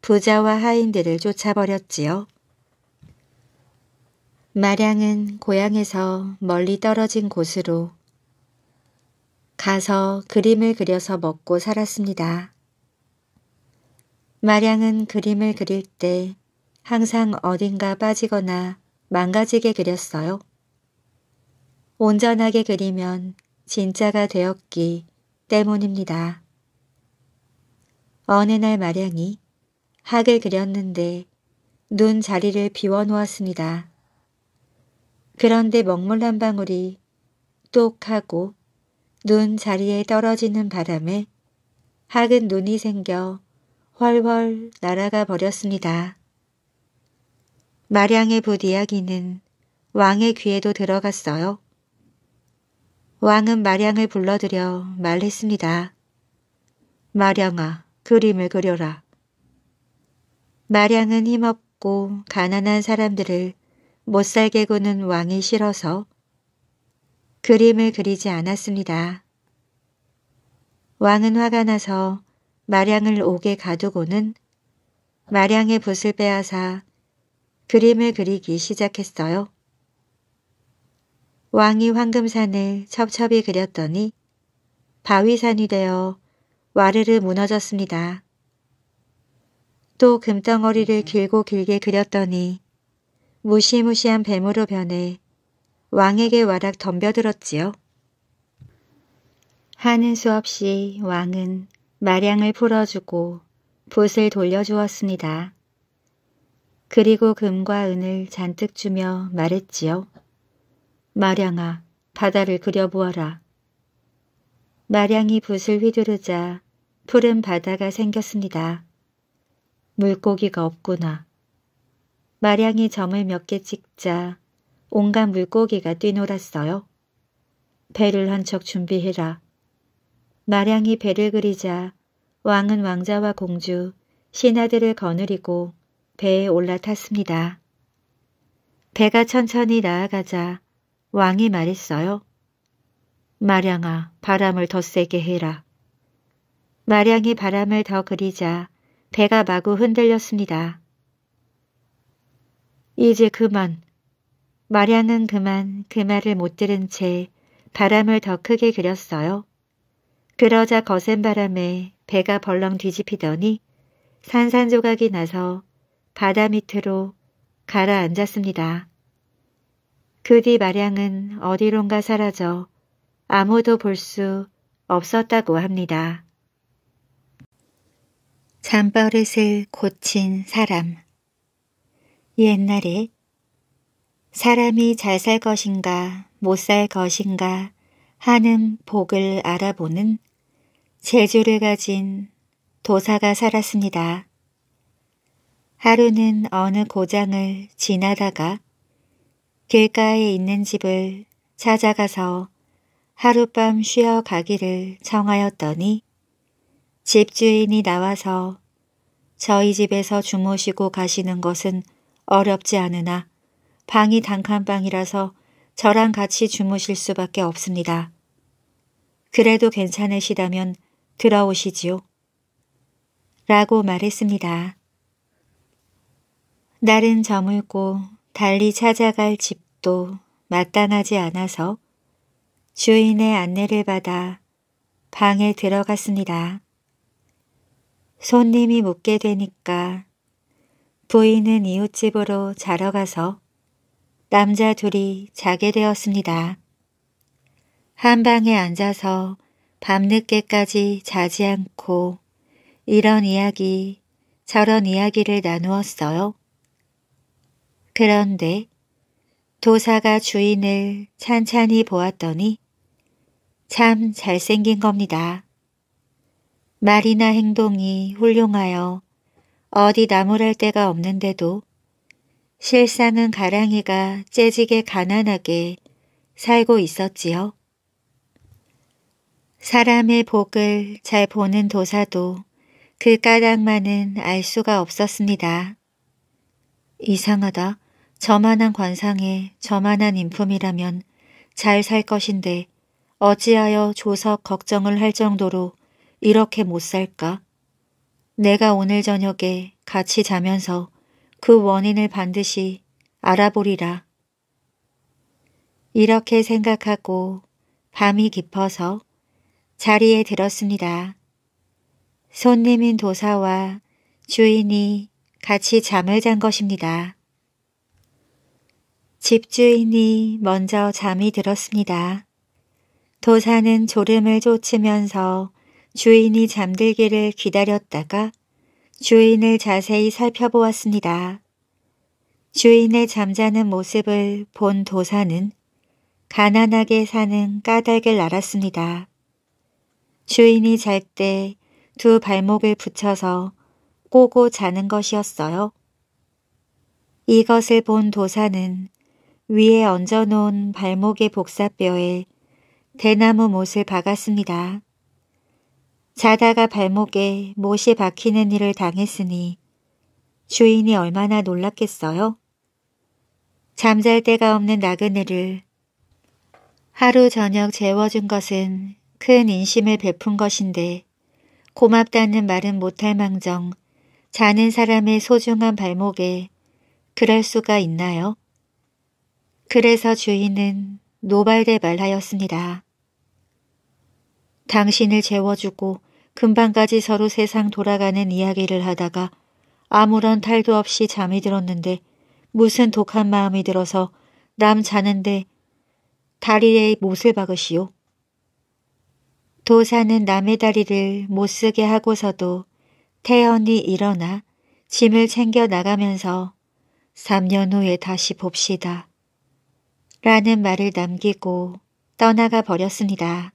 부자와 하인들을 쫓아버렸지요. 마량은 고향에서 멀리 떨어진 곳으로 가서 그림을 그려서 먹고 살았습니다. 마량은 그림을 그릴 때 항상 어딘가 빠지거나 망가지게 그렸어요. 온전하게 그리면 진짜가 되었기 때문입니다. 어느 날 마량이 학을 그렸는데 눈 자리를 비워놓았습니다. 그런데 먹물 난 방울이 똑 하고 눈 자리에 떨어지는 바람에 학은 눈이 생겨 훨훨 날아가 버렸습니다. 마량의 부디야기는 왕의 귀에도 들어갔어요. 왕은 마량을 불러들여 말했습니다. 마량아 그림을 그려라. 마량은 힘없고 가난한 사람들을 못살게 구는 왕이 싫어서 그림을 그리지 않았습니다. 왕은 화가 나서 마량을 옥에 가두고는 마량의 붓을 빼앗아 그림을 그리기 시작했어요. 왕이 황금산을 첩첩이 그렸더니 바위산이 되어 와르르 무너졌습니다. 또 금덩어리를 길고 길게 그렸더니 무시무시한 뱀으로 변해 왕에게 와락 덤벼들었지요. 하는 수 없이 왕은 마량을 풀어주고 붓을 돌려주었습니다. 그리고 금과 은을 잔뜩 주며 말했지요. 마량아 바다를 그려보아라. 마량이 붓을 휘두르자 푸른 바다가 생겼습니다. 물고기가 없구나. 마량이 점을 몇 개 찍자 온갖 물고기가 뛰놀았어요. 배를 한 척 준비해라. 마량이 배를 그리자 왕은 왕자와 공주, 신하들을 거느리고 배에 올라탔습니다. 배가 천천히 나아가자 왕이 말했어요. 마량아 바람을 더 세게 해라. 마량이 바람을 더 그리자 배가 마구 흔들렸습니다. 이제 그만. 마량은 그만 그 말을 못 들은 채 바람을 더 크게 그렸어요. 그러자 거센 바람에 배가 벌렁 뒤집히더니 산산조각이 나서 바다 밑으로 가라앉았습니다. 그뒤 마량은 어디론가 사라져 아무도 볼 수 없었다고 합니다. 잠버릇을 고친 사람 옛날에 사람이 잘 살 것인가 못 살 것인가 하는 복을 알아보는 재주를 가진 도사가 살았습니다. 하루는 어느 고장을 지나다가 길가에 있는 집을 찾아가서 하룻밤 쉬어 가기를 청하였더니 집주인이 나와서 저희 집에서 주무시고 가시는 것은 어렵지 않으나 방이 단칸방이라서 저랑 같이 주무실 수밖에 없습니다. 그래도 괜찮으시다면 들어오시지요. 라고 말했습니다. 날은 저물고 달리 찾아갈 집도 마땅하지 않아서 주인의 안내를 받아 방에 들어갔습니다. 손님이 묻게 되니까 부인은 이웃집으로 자러 가서 남자 둘이 자게 되었습니다. 한 방에 앉아서 밤늦게까지 자지 않고 이런 이야기 저런 이야기를 나누었어요. 그런데 도사가 주인을 찬찬히 보았더니 참 잘생긴 겁니다. 말이나 행동이 훌륭하여 어디 나무랄 데가 없는데도 실상은 가랑이가 째지게 가난하게 살고 있었지요. 사람의 복을 잘 보는 도사도 그 까닭만은 알 수가 없었습니다. 이상하다. 저만한 관상에 저만한 인품이라면 잘 살 것인데 어찌하여 조석 걱정을 할 정도로 이렇게 못 살까? 내가 오늘 저녁에 같이 자면서 그 원인을 반드시 알아보리라. 이렇게 생각하고 밤이 깊어서 자리에 들었습니다. 손님인 도사와 주인이 같이 잠을 잔 것입니다. 집주인이 먼저 잠이 들었습니다. 도사는 졸음을 쫓으면서 주인이 잠들기를 기다렸다가 주인을 자세히 살펴보았습니다. 주인의 잠자는 모습을 본 도사는 가난하게 사는 까닭을 알았습니다. 주인이 잘 때 두 발목을 붙여서 꼬고 자는 것이었어요. 이것을 본 도사는 위에 얹어놓은 발목의 복사뼈에 대나무 못을 박았습니다. 자다가 발목에 못이 박히는 일을 당했으니 주인이 얼마나 놀랐겠어요? 잠잘 데가 없는 나그네를 하루 저녁 재워준 것은 큰 인심을 베푼 것인데 고맙다는 말은 못할 망정 자는 사람의 소중한 발목에 그럴 수가 있나요? 그래서 주인은 노발대 발하였습니다 당신을 재워주고 금방까지 서로 세상 돌아가는 이야기를 하다가 아무런 탈도 없이 잠이 들었는데 무슨 독한 마음이 들어서 남 자는데 다리에 못을 박으시오. 도사는 남의 다리를 못쓰게 하고서도 태연히 일어나 짐을 챙겨 나가면서 3년 후에 다시 봅시다. 라는 말을 남기고 떠나가 버렸습니다.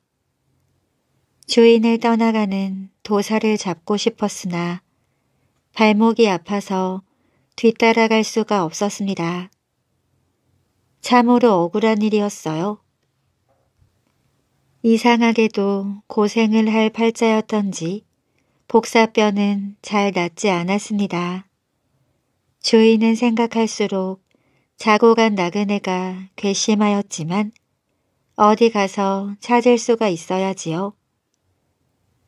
주인을 떠나가는 도사를 잡고 싶었으나 발목이 아파서 뒤따라갈 수가 없었습니다. 참으로 억울한 일이었어요. 이상하게도 고생을 할 팔자였던지 복사뼈는 잘 낫지 않았습니다. 주인은 생각할수록 자고 간 나그네가 괘씸하였지만 어디 가서 찾을 수가 있어야지요.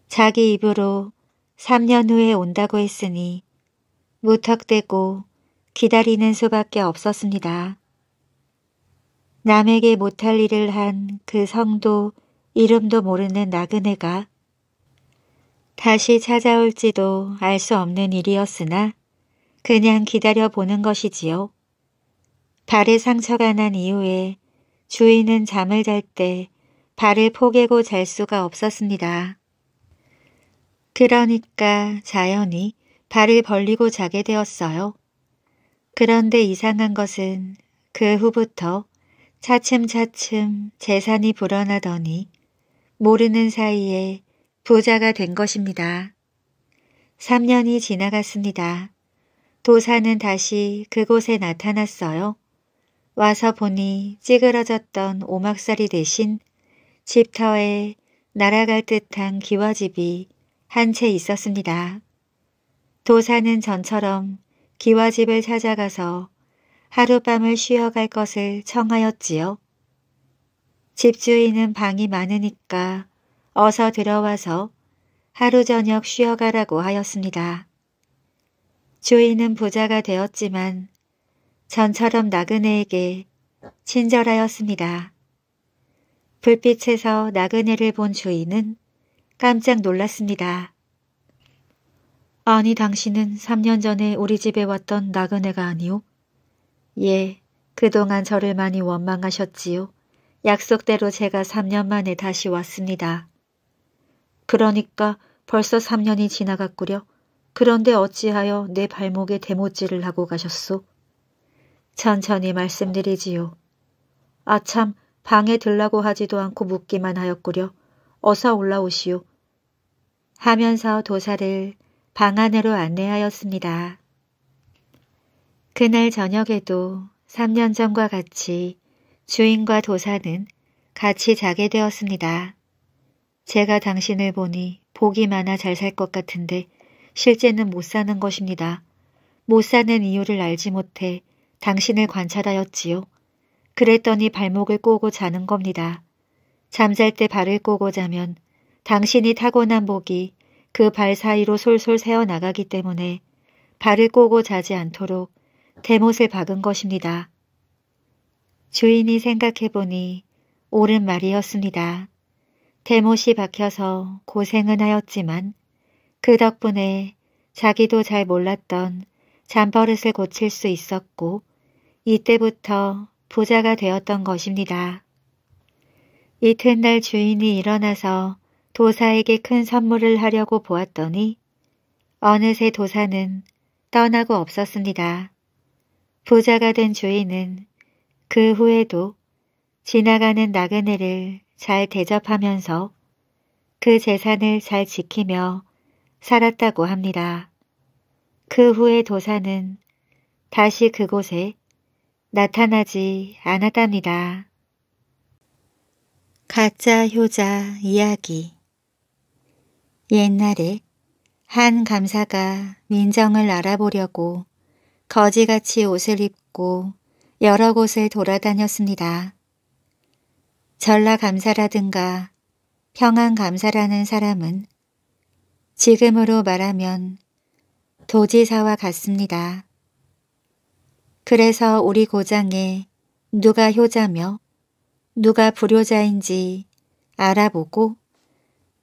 자기 입으로 3년 후에 온다고 했으니 무턱대고 기다리는 수밖에 없었습니다. 남에게 못할 일을 한 그 성도 이름도 모르는 나그네가 다시 찾아올지도 알 수 없는 일이었으나 그냥 기다려보는 것이지요. 발에 상처가 난 이후에 주인은 잠을 잘 때 발을 포개고 잘 수가 없었습니다. 그러니까 자연히 발을 벌리고 자게 되었어요. 그런데 이상한 것은 그 후부터 차츰차츰 재산이 불어나더니 모르는 사이에 부자가 된 것입니다. 3년이 지나갔습니다. 도사는 다시 그곳에 나타났어요. 와서 보니 찌그러졌던 오막살이 대신 집터에 날아갈 듯한 기와집이 한 채 있었습니다. 도사는 전처럼 기와집을 찾아가서 하룻밤을 쉬어갈 것을 청하였지요. 집주인은 방이 많으니까 어서 들어와서 하루 저녁 쉬어가라고 하였습니다. 주인은 부자가 되었지만 전처럼 나그네에게 친절하였습니다. 불빛에서 나그네를 본 주인은 깜짝 놀랐습니다. 아니 당신은 3년 전에 우리 집에 왔던 나그네가 아니오? 예, 그동안 저를 많이 원망하셨지요. 약속대로 제가 3년 만에 다시 왔습니다. 그러니까 벌써 3년이 지나갔구려. 그런데 어찌하여 내 발목에 대못질을 하고 가셨소? 천천히 말씀드리지요. 아참 방에 들라고 하지도 않고 묻기만 하였구려. 어서 올라오시오. 하면서 도사를 방 안으로 안내하였습니다. 그날 저녁에도 3년 전과 같이 주인과 도사는 같이 자게 되었습니다. 제가 당신을 보니 복이 많아 잘 살 것 같은데 실제는 못 사는 것입니다. 못 사는 이유를 알지 못해 당신을 관찰하였지요. 그랬더니 발목을 꼬고 자는 겁니다. 잠잘 때 발을 꼬고 자면 당신이 타고난 목이그 발 사이로 솔솔 새어나가기 때문에 발을 꼬고 자지 않도록 대못을 박은 것입니다. 주인이 생각해보니 옳은 말이었습니다. 대못이 박혀서 고생은 하였지만 그 덕분에 자기도 잘 몰랐던 잠버릇을 고칠 수 있었고 이때부터 부자가 되었던 것입니다. 이튿날 주인이 일어나서 도사에게 큰 선물을 하려고 보았더니 어느새 도사는 떠나고 없었습니다. 부자가 된 주인은 그 후에도 지나가는 나그네를 잘 대접하면서 그 재산을 잘 지키며 살았다고 합니다. 그 후에 도사는 다시 그곳에 나타나지 않았답니다. 가짜 효자 이야기 옛날에 한 감사가 민정을 알아보려고 거지같이 옷을 입고 여러 곳을 돌아다녔습니다. 전라감사라든가 평안감사라는 사람은 지금으로 말하면 도지사와 같습니다. 그래서 우리 고장에 누가 효자며 누가 불효자인지 알아보고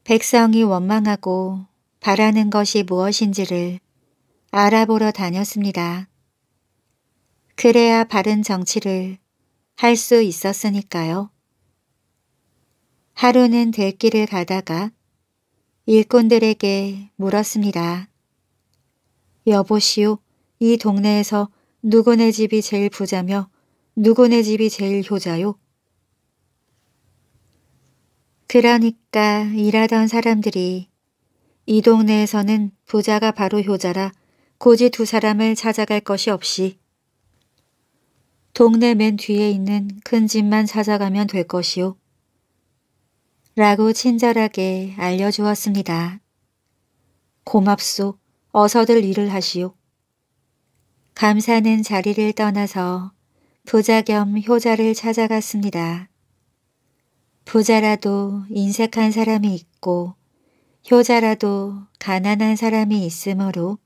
백성이 원망하고 바라는 것이 무엇인지를 알아보러 다녔습니다. 그래야 바른 정치를 할 수 있었으니까요. 하루는 들길을 가다가 일꾼들에게 물었습니다. 여보시오, 이 동네에서 누구네 집이 제일 부자며 누구네 집이 제일 효자요? 그러니까 일하던 사람들이 이 동네에서는 부자가 바로 효자라 고이두 사람을 찾아갈 것이 없이 동네 맨 뒤에 있는 큰 집만 찾아가면 될것이오 라고 친절하게 알려주었습니다. 고맙소. 어서들 일을 하시오. 감사는 자리를 떠나서 부자 겸 효자를 찾아갔습니다. 부자라도 인색한 사람이 있고 효자라도 가난한 사람이 있으므로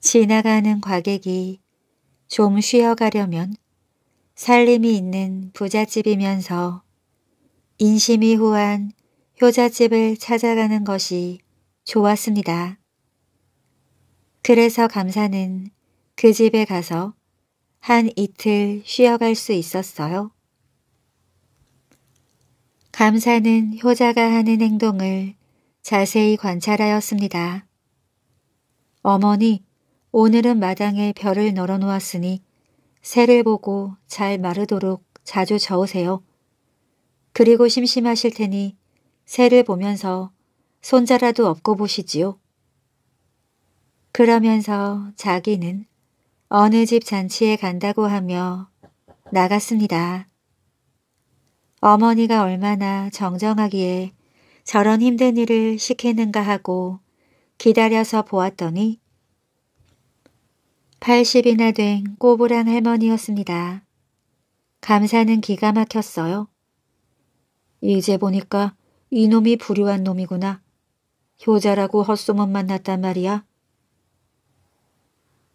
지나가는 과객이 좀 쉬어가려면 살림이 있는 부잣집이면서 인심이 후한 효자집을 찾아가는 것이 좋았습니다. 그래서 감사는 그 집에 가서 한 이틀 쉬어갈 수 있었어요. 감사는 효자가 하는 행동을 자세히 관찰하였습니다. 어머니, 오늘은 마당에 벼를 널어놓았으니 새를 보고 잘 마르도록 자주 저으세요. 그리고 심심하실 테니 새를 보면서 손자라도 업고 보시지요. 그러면서 자기는 어느 집 잔치에 간다고 하며 나갔습니다. 어머니가 얼마나 정정하기에 저런 힘든 일을 시키는가 하고 기다려서 보았더니 80이나 된 꼬부랑 할머니였습니다. 감사는 기가 막혔어요. 이제 보니까 이놈이 불효한 놈이구나. 효자라고 헛소문만 났단 말이야.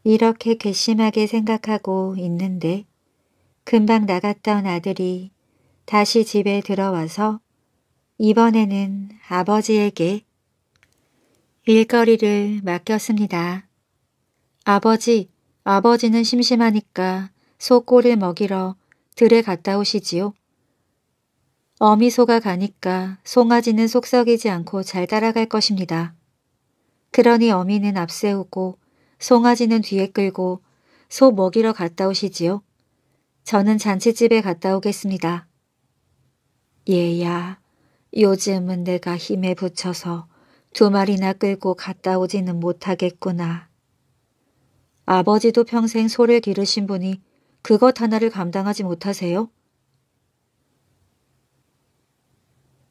이렇게 괘씸하게 생각하고 있는데 금방 나갔던 아들이 다시 집에 들어와서 이번에는 아버지에게 일거리를 맡겼습니다. 아버지, 아버지는 심심하니까 소꼬를 먹이러 들에 갔다 오시지요. 어미 소가 가니까 송아지는 속썩이지 않고 잘 따라갈 것입니다. 그러니 어미는 앞세우고 송아지는 뒤에 끌고 소 먹이러 갔다 오시지요. 저는 잔치집에 갔다 오겠습니다. 얘야, 요즘은 내가 힘에 붙여서 두 마리나 끌고 갔다 오지는 못하겠구나. 아버지도 평생 소를 기르신 분이 그것 하나를 감당하지 못하세요?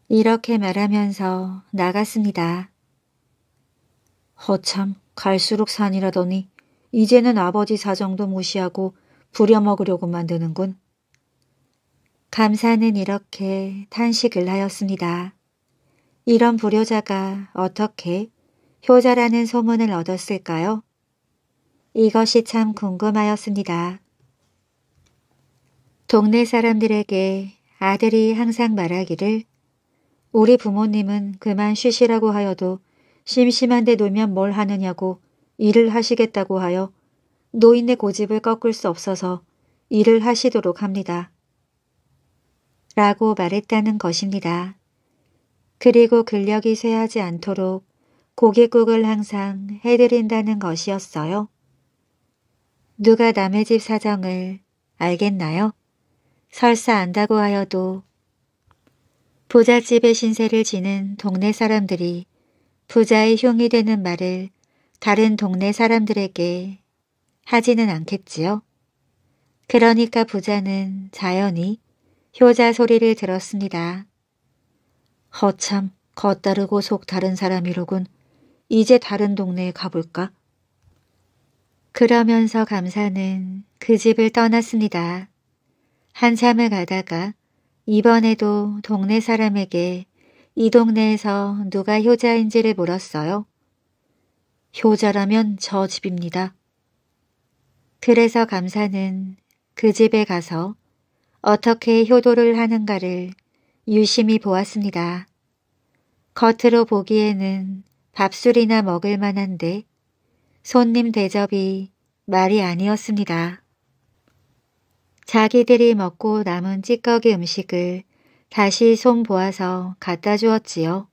이렇게 말하면서 나갔습니다. 허참, 갈수록 산이라더니 이제는 아버지 사정도 무시하고 부려먹으려고만 드는군. 감사는 이렇게 탄식을 하였습니다. 이런 불효자가 어떻게 효자라는 소문을 얻었을까요? 이것이 참 궁금하였습니다. 동네 사람들에게 아들이 항상 말하기를 우리 부모님은 그만 쉬시라고 하여도 심심한데 놀면 뭘 하느냐고 일을 하시겠다고 하여 노인의 고집을 꺾을 수 없어서 일을 하시도록 합니다. 라고 말했다는 것입니다. 그리고 근력이 쇠하지 않도록 고깃국을 항상 해드린다는 것이었어요. 누가 남의 집 사정을 알겠나요? 설사 안다고 하여도 부잣집의 신세를 지는 동네 사람들이 부자의 흉이 되는 말을 다른 동네 사람들에게 하지는 않겠지요. 그러니까 부자는 자연히 효자 소리를 들었습니다. 허참 겉다르고 속 다른 사람이로군. 이제 다른 동네에 가볼까? 그러면서 감사는 그 집을 떠났습니다. 한참을 가다가 이번에도 동네 사람에게 이 동네에서 누가 효자인지를 물었어요. 효자라면 저 집입니다. 그래서 감사는 그 집에 가서 어떻게 효도를 하는가를 유심히 보았습니다. 겉으로 보기에는 밥술이나 먹을 만한데 손님 대접이 말이 아니었습니다. 자기들이 먹고 남은 찌꺼기 음식을 다시 손 보아서 갖다 주었지요.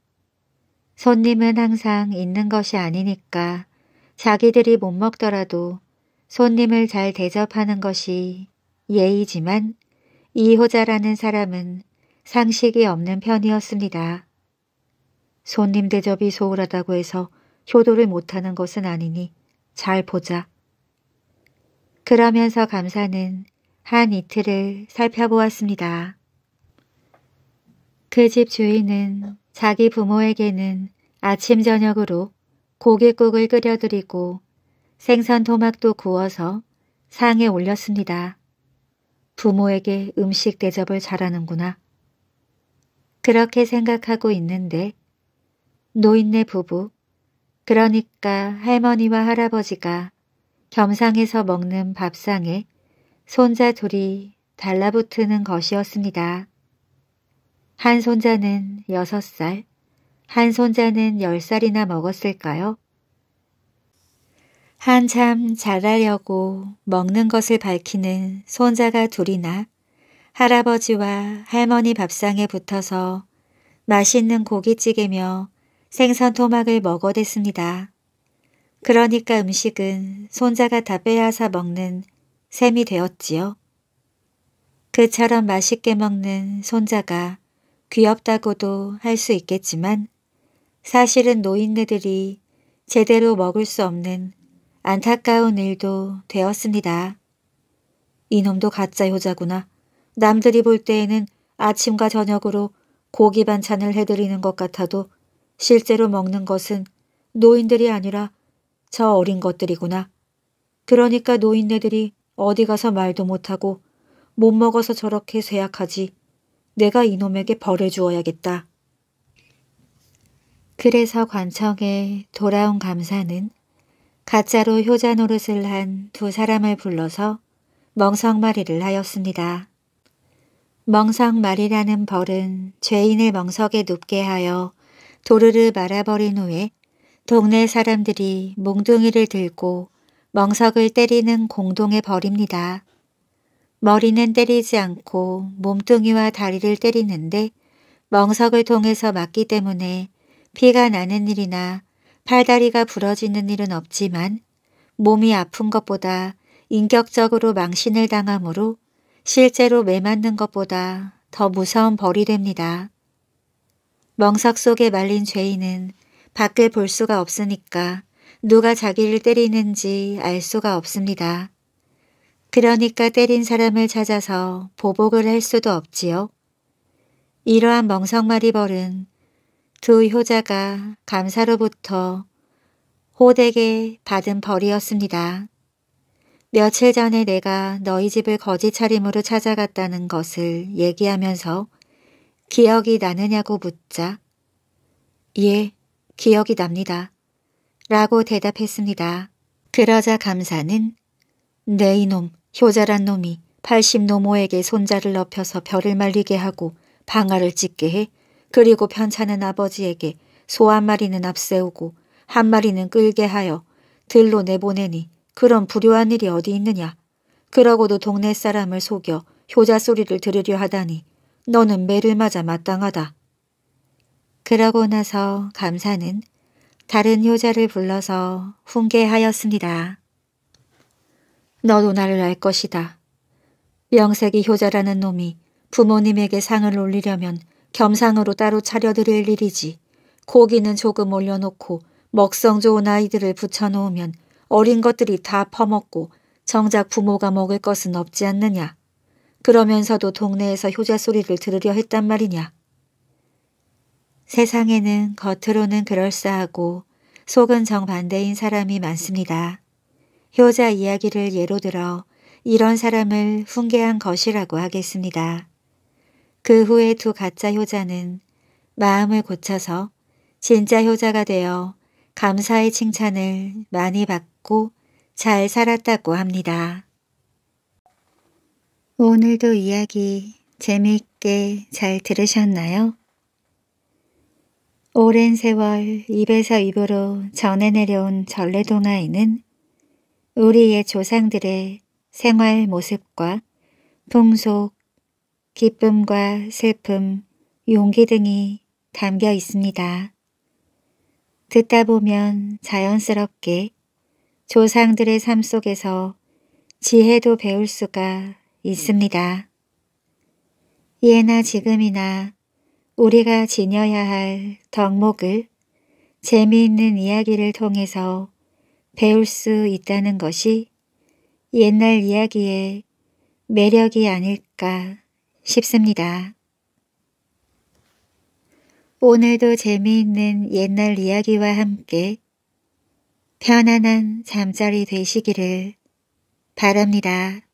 손님은 항상 있는 것이 아니니까 자기들이 못 먹더라도 손님을 잘 대접하는 것이 예의지만 이호자라는 사람은 상식이 없는 편이었습니다. 손님 대접이 소홀하다고 해서 효도를 못하는 것은 아니니 잘 보자. 그러면서 감사는 한 이틀을 살펴보았습니다. 그집 주인은 자기 부모에게는 아침 저녁으로 고깃국을 끓여드리고 생선 토막도 구워서 상에 올렸습니다. 부모에게 음식 대접을 잘하는구나. 그렇게 생각하고 있는데 노인네 부부, 그러니까 할머니와 할아버지가 겸상에서 먹는 밥상에 손자 둘이 달라붙는 것이었습니다. 한 손자는 여섯 살, 한 손자는 열 살이나 먹었을까요? 한참 자라려고 먹는 것을 밝히는 손자가 둘이나 할아버지와 할머니 밥상에 붙어서 맛있는 고기찌개며 생선 토막을 먹어댔습니다. 그러니까 음식은 손자가 다 빼앗아 먹는 셈이 되었지요. 그처럼 맛있게 먹는 손자가 귀엽다고도 할 수 있겠지만 사실은 노인네들이 제대로 먹을 수 없는 안타까운 일도 되었습니다. 이놈도 가짜 효자구나. 남들이 볼 때에는 아침과 저녁으로 고기 반찬을 해드리는 것 같아도 실제로 먹는 것은 노인들이 아니라 저 어린 것들이구나. 그러니까 노인네들이 어디 가서 말도 못하고 못 먹어서 저렇게 쇠약하지 내가 이놈에게 벌을 주어야겠다. 그래서 관청에 돌아온 감사는 가짜로 효자 노릇을 한 두 사람을 불러서 멍석마리를 하였습니다. 멍석마리라는 벌은 죄인을 멍석에 눕게 하여 도르르 말아버린 후에 동네 사람들이 몽둥이를 들고 멍석을 때리는 공동의 벌입니다. 머리는 때리지 않고 몸뚱이와 다리를 때리는데 멍석을 통해서 맞기 때문에 피가 나는 일이나 팔다리가 부러지는 일은 없지만 몸이 아픈 것보다 인격적으로 망신을 당하므로 실제로 매맞는 것보다 더 무서운 벌이 됩니다. 멍석 속에 말린 죄인은 밖을 볼 수가 없으니까 누가 자기를 때리는지 알 수가 없습니다. 그러니까 때린 사람을 찾아서 보복을 할 수도 없지요. 이러한 멍석마리 벌은 두 효자가 감사로부터 호되게 받은 벌이었습니다. 며칠 전에 내가 너희 집을 거지 차림으로 찾아갔다는 것을 얘기하면서 기억이 나느냐고 묻자 예, 기억이 납니다. 라고 대답했습니다. 그러자 감사는 네 이놈, 효자란 놈이 80노모에게 손자를 넓혀서 별을 말리게 하고 방아를 찢게 해 그리고 편찮은 아버지에게 소 한 마리는 앞세우고 한 마리는 끌게 하여 들로 내보내니 그런 불효한 일이 어디 있느냐. 그러고도 동네 사람을 속여 효자 소리를 들으려 하다니 너는 매를 맞아 마땅하다. 그러고 나서 감사는 다른 효자를 불러서 훈계하였습니다. 너도 나를 알 것이다. 명색이 효자라는 놈이 부모님에게 상을 올리려면 겸상으로 따로 차려드릴 일이지. 고기는 조금 올려놓고 먹성 좋은 아이들을 붙여놓으면 어린 것들이 다 퍼먹고 정작 부모가 먹을 것은 없지 않느냐. 그러면서도 동네에서 효자 소리를 들으려 했단 말이냐. 세상에는 겉으로는 그럴싸하고 속은 정반대인 사람이 많습니다. 효자 이야기를 예로 들어 이런 사람을 훈계한 것이라고 하겠습니다. 그 후에 두 가짜 효자는 마음을 고쳐서 진짜 효자가 되어 감사의 칭찬을 많이 받고 잘 살았다고 합니다. 오늘도 이야기 재미있게 잘 들으셨나요? 오랜 세월 입에서 입으로 전해 내려온 전래동화에는 우리의 조상들의 생활 모습과 풍속, 기쁨과 슬픔, 용기 등이 담겨 있습니다. 듣다 보면 자연스럽게 조상들의 삶 속에서 지혜도 배울 수가 있습니다. 예나 지금이나 우리가 지녀야 할 덕목을 재미있는 이야기를 통해서 배울 수 있다는 것이 옛날 이야기의 매력이 아닐까 싶습니다. 오늘도 재미있는 옛날 이야기와 함께 편안한 잠자리 되시기를 바랍니다.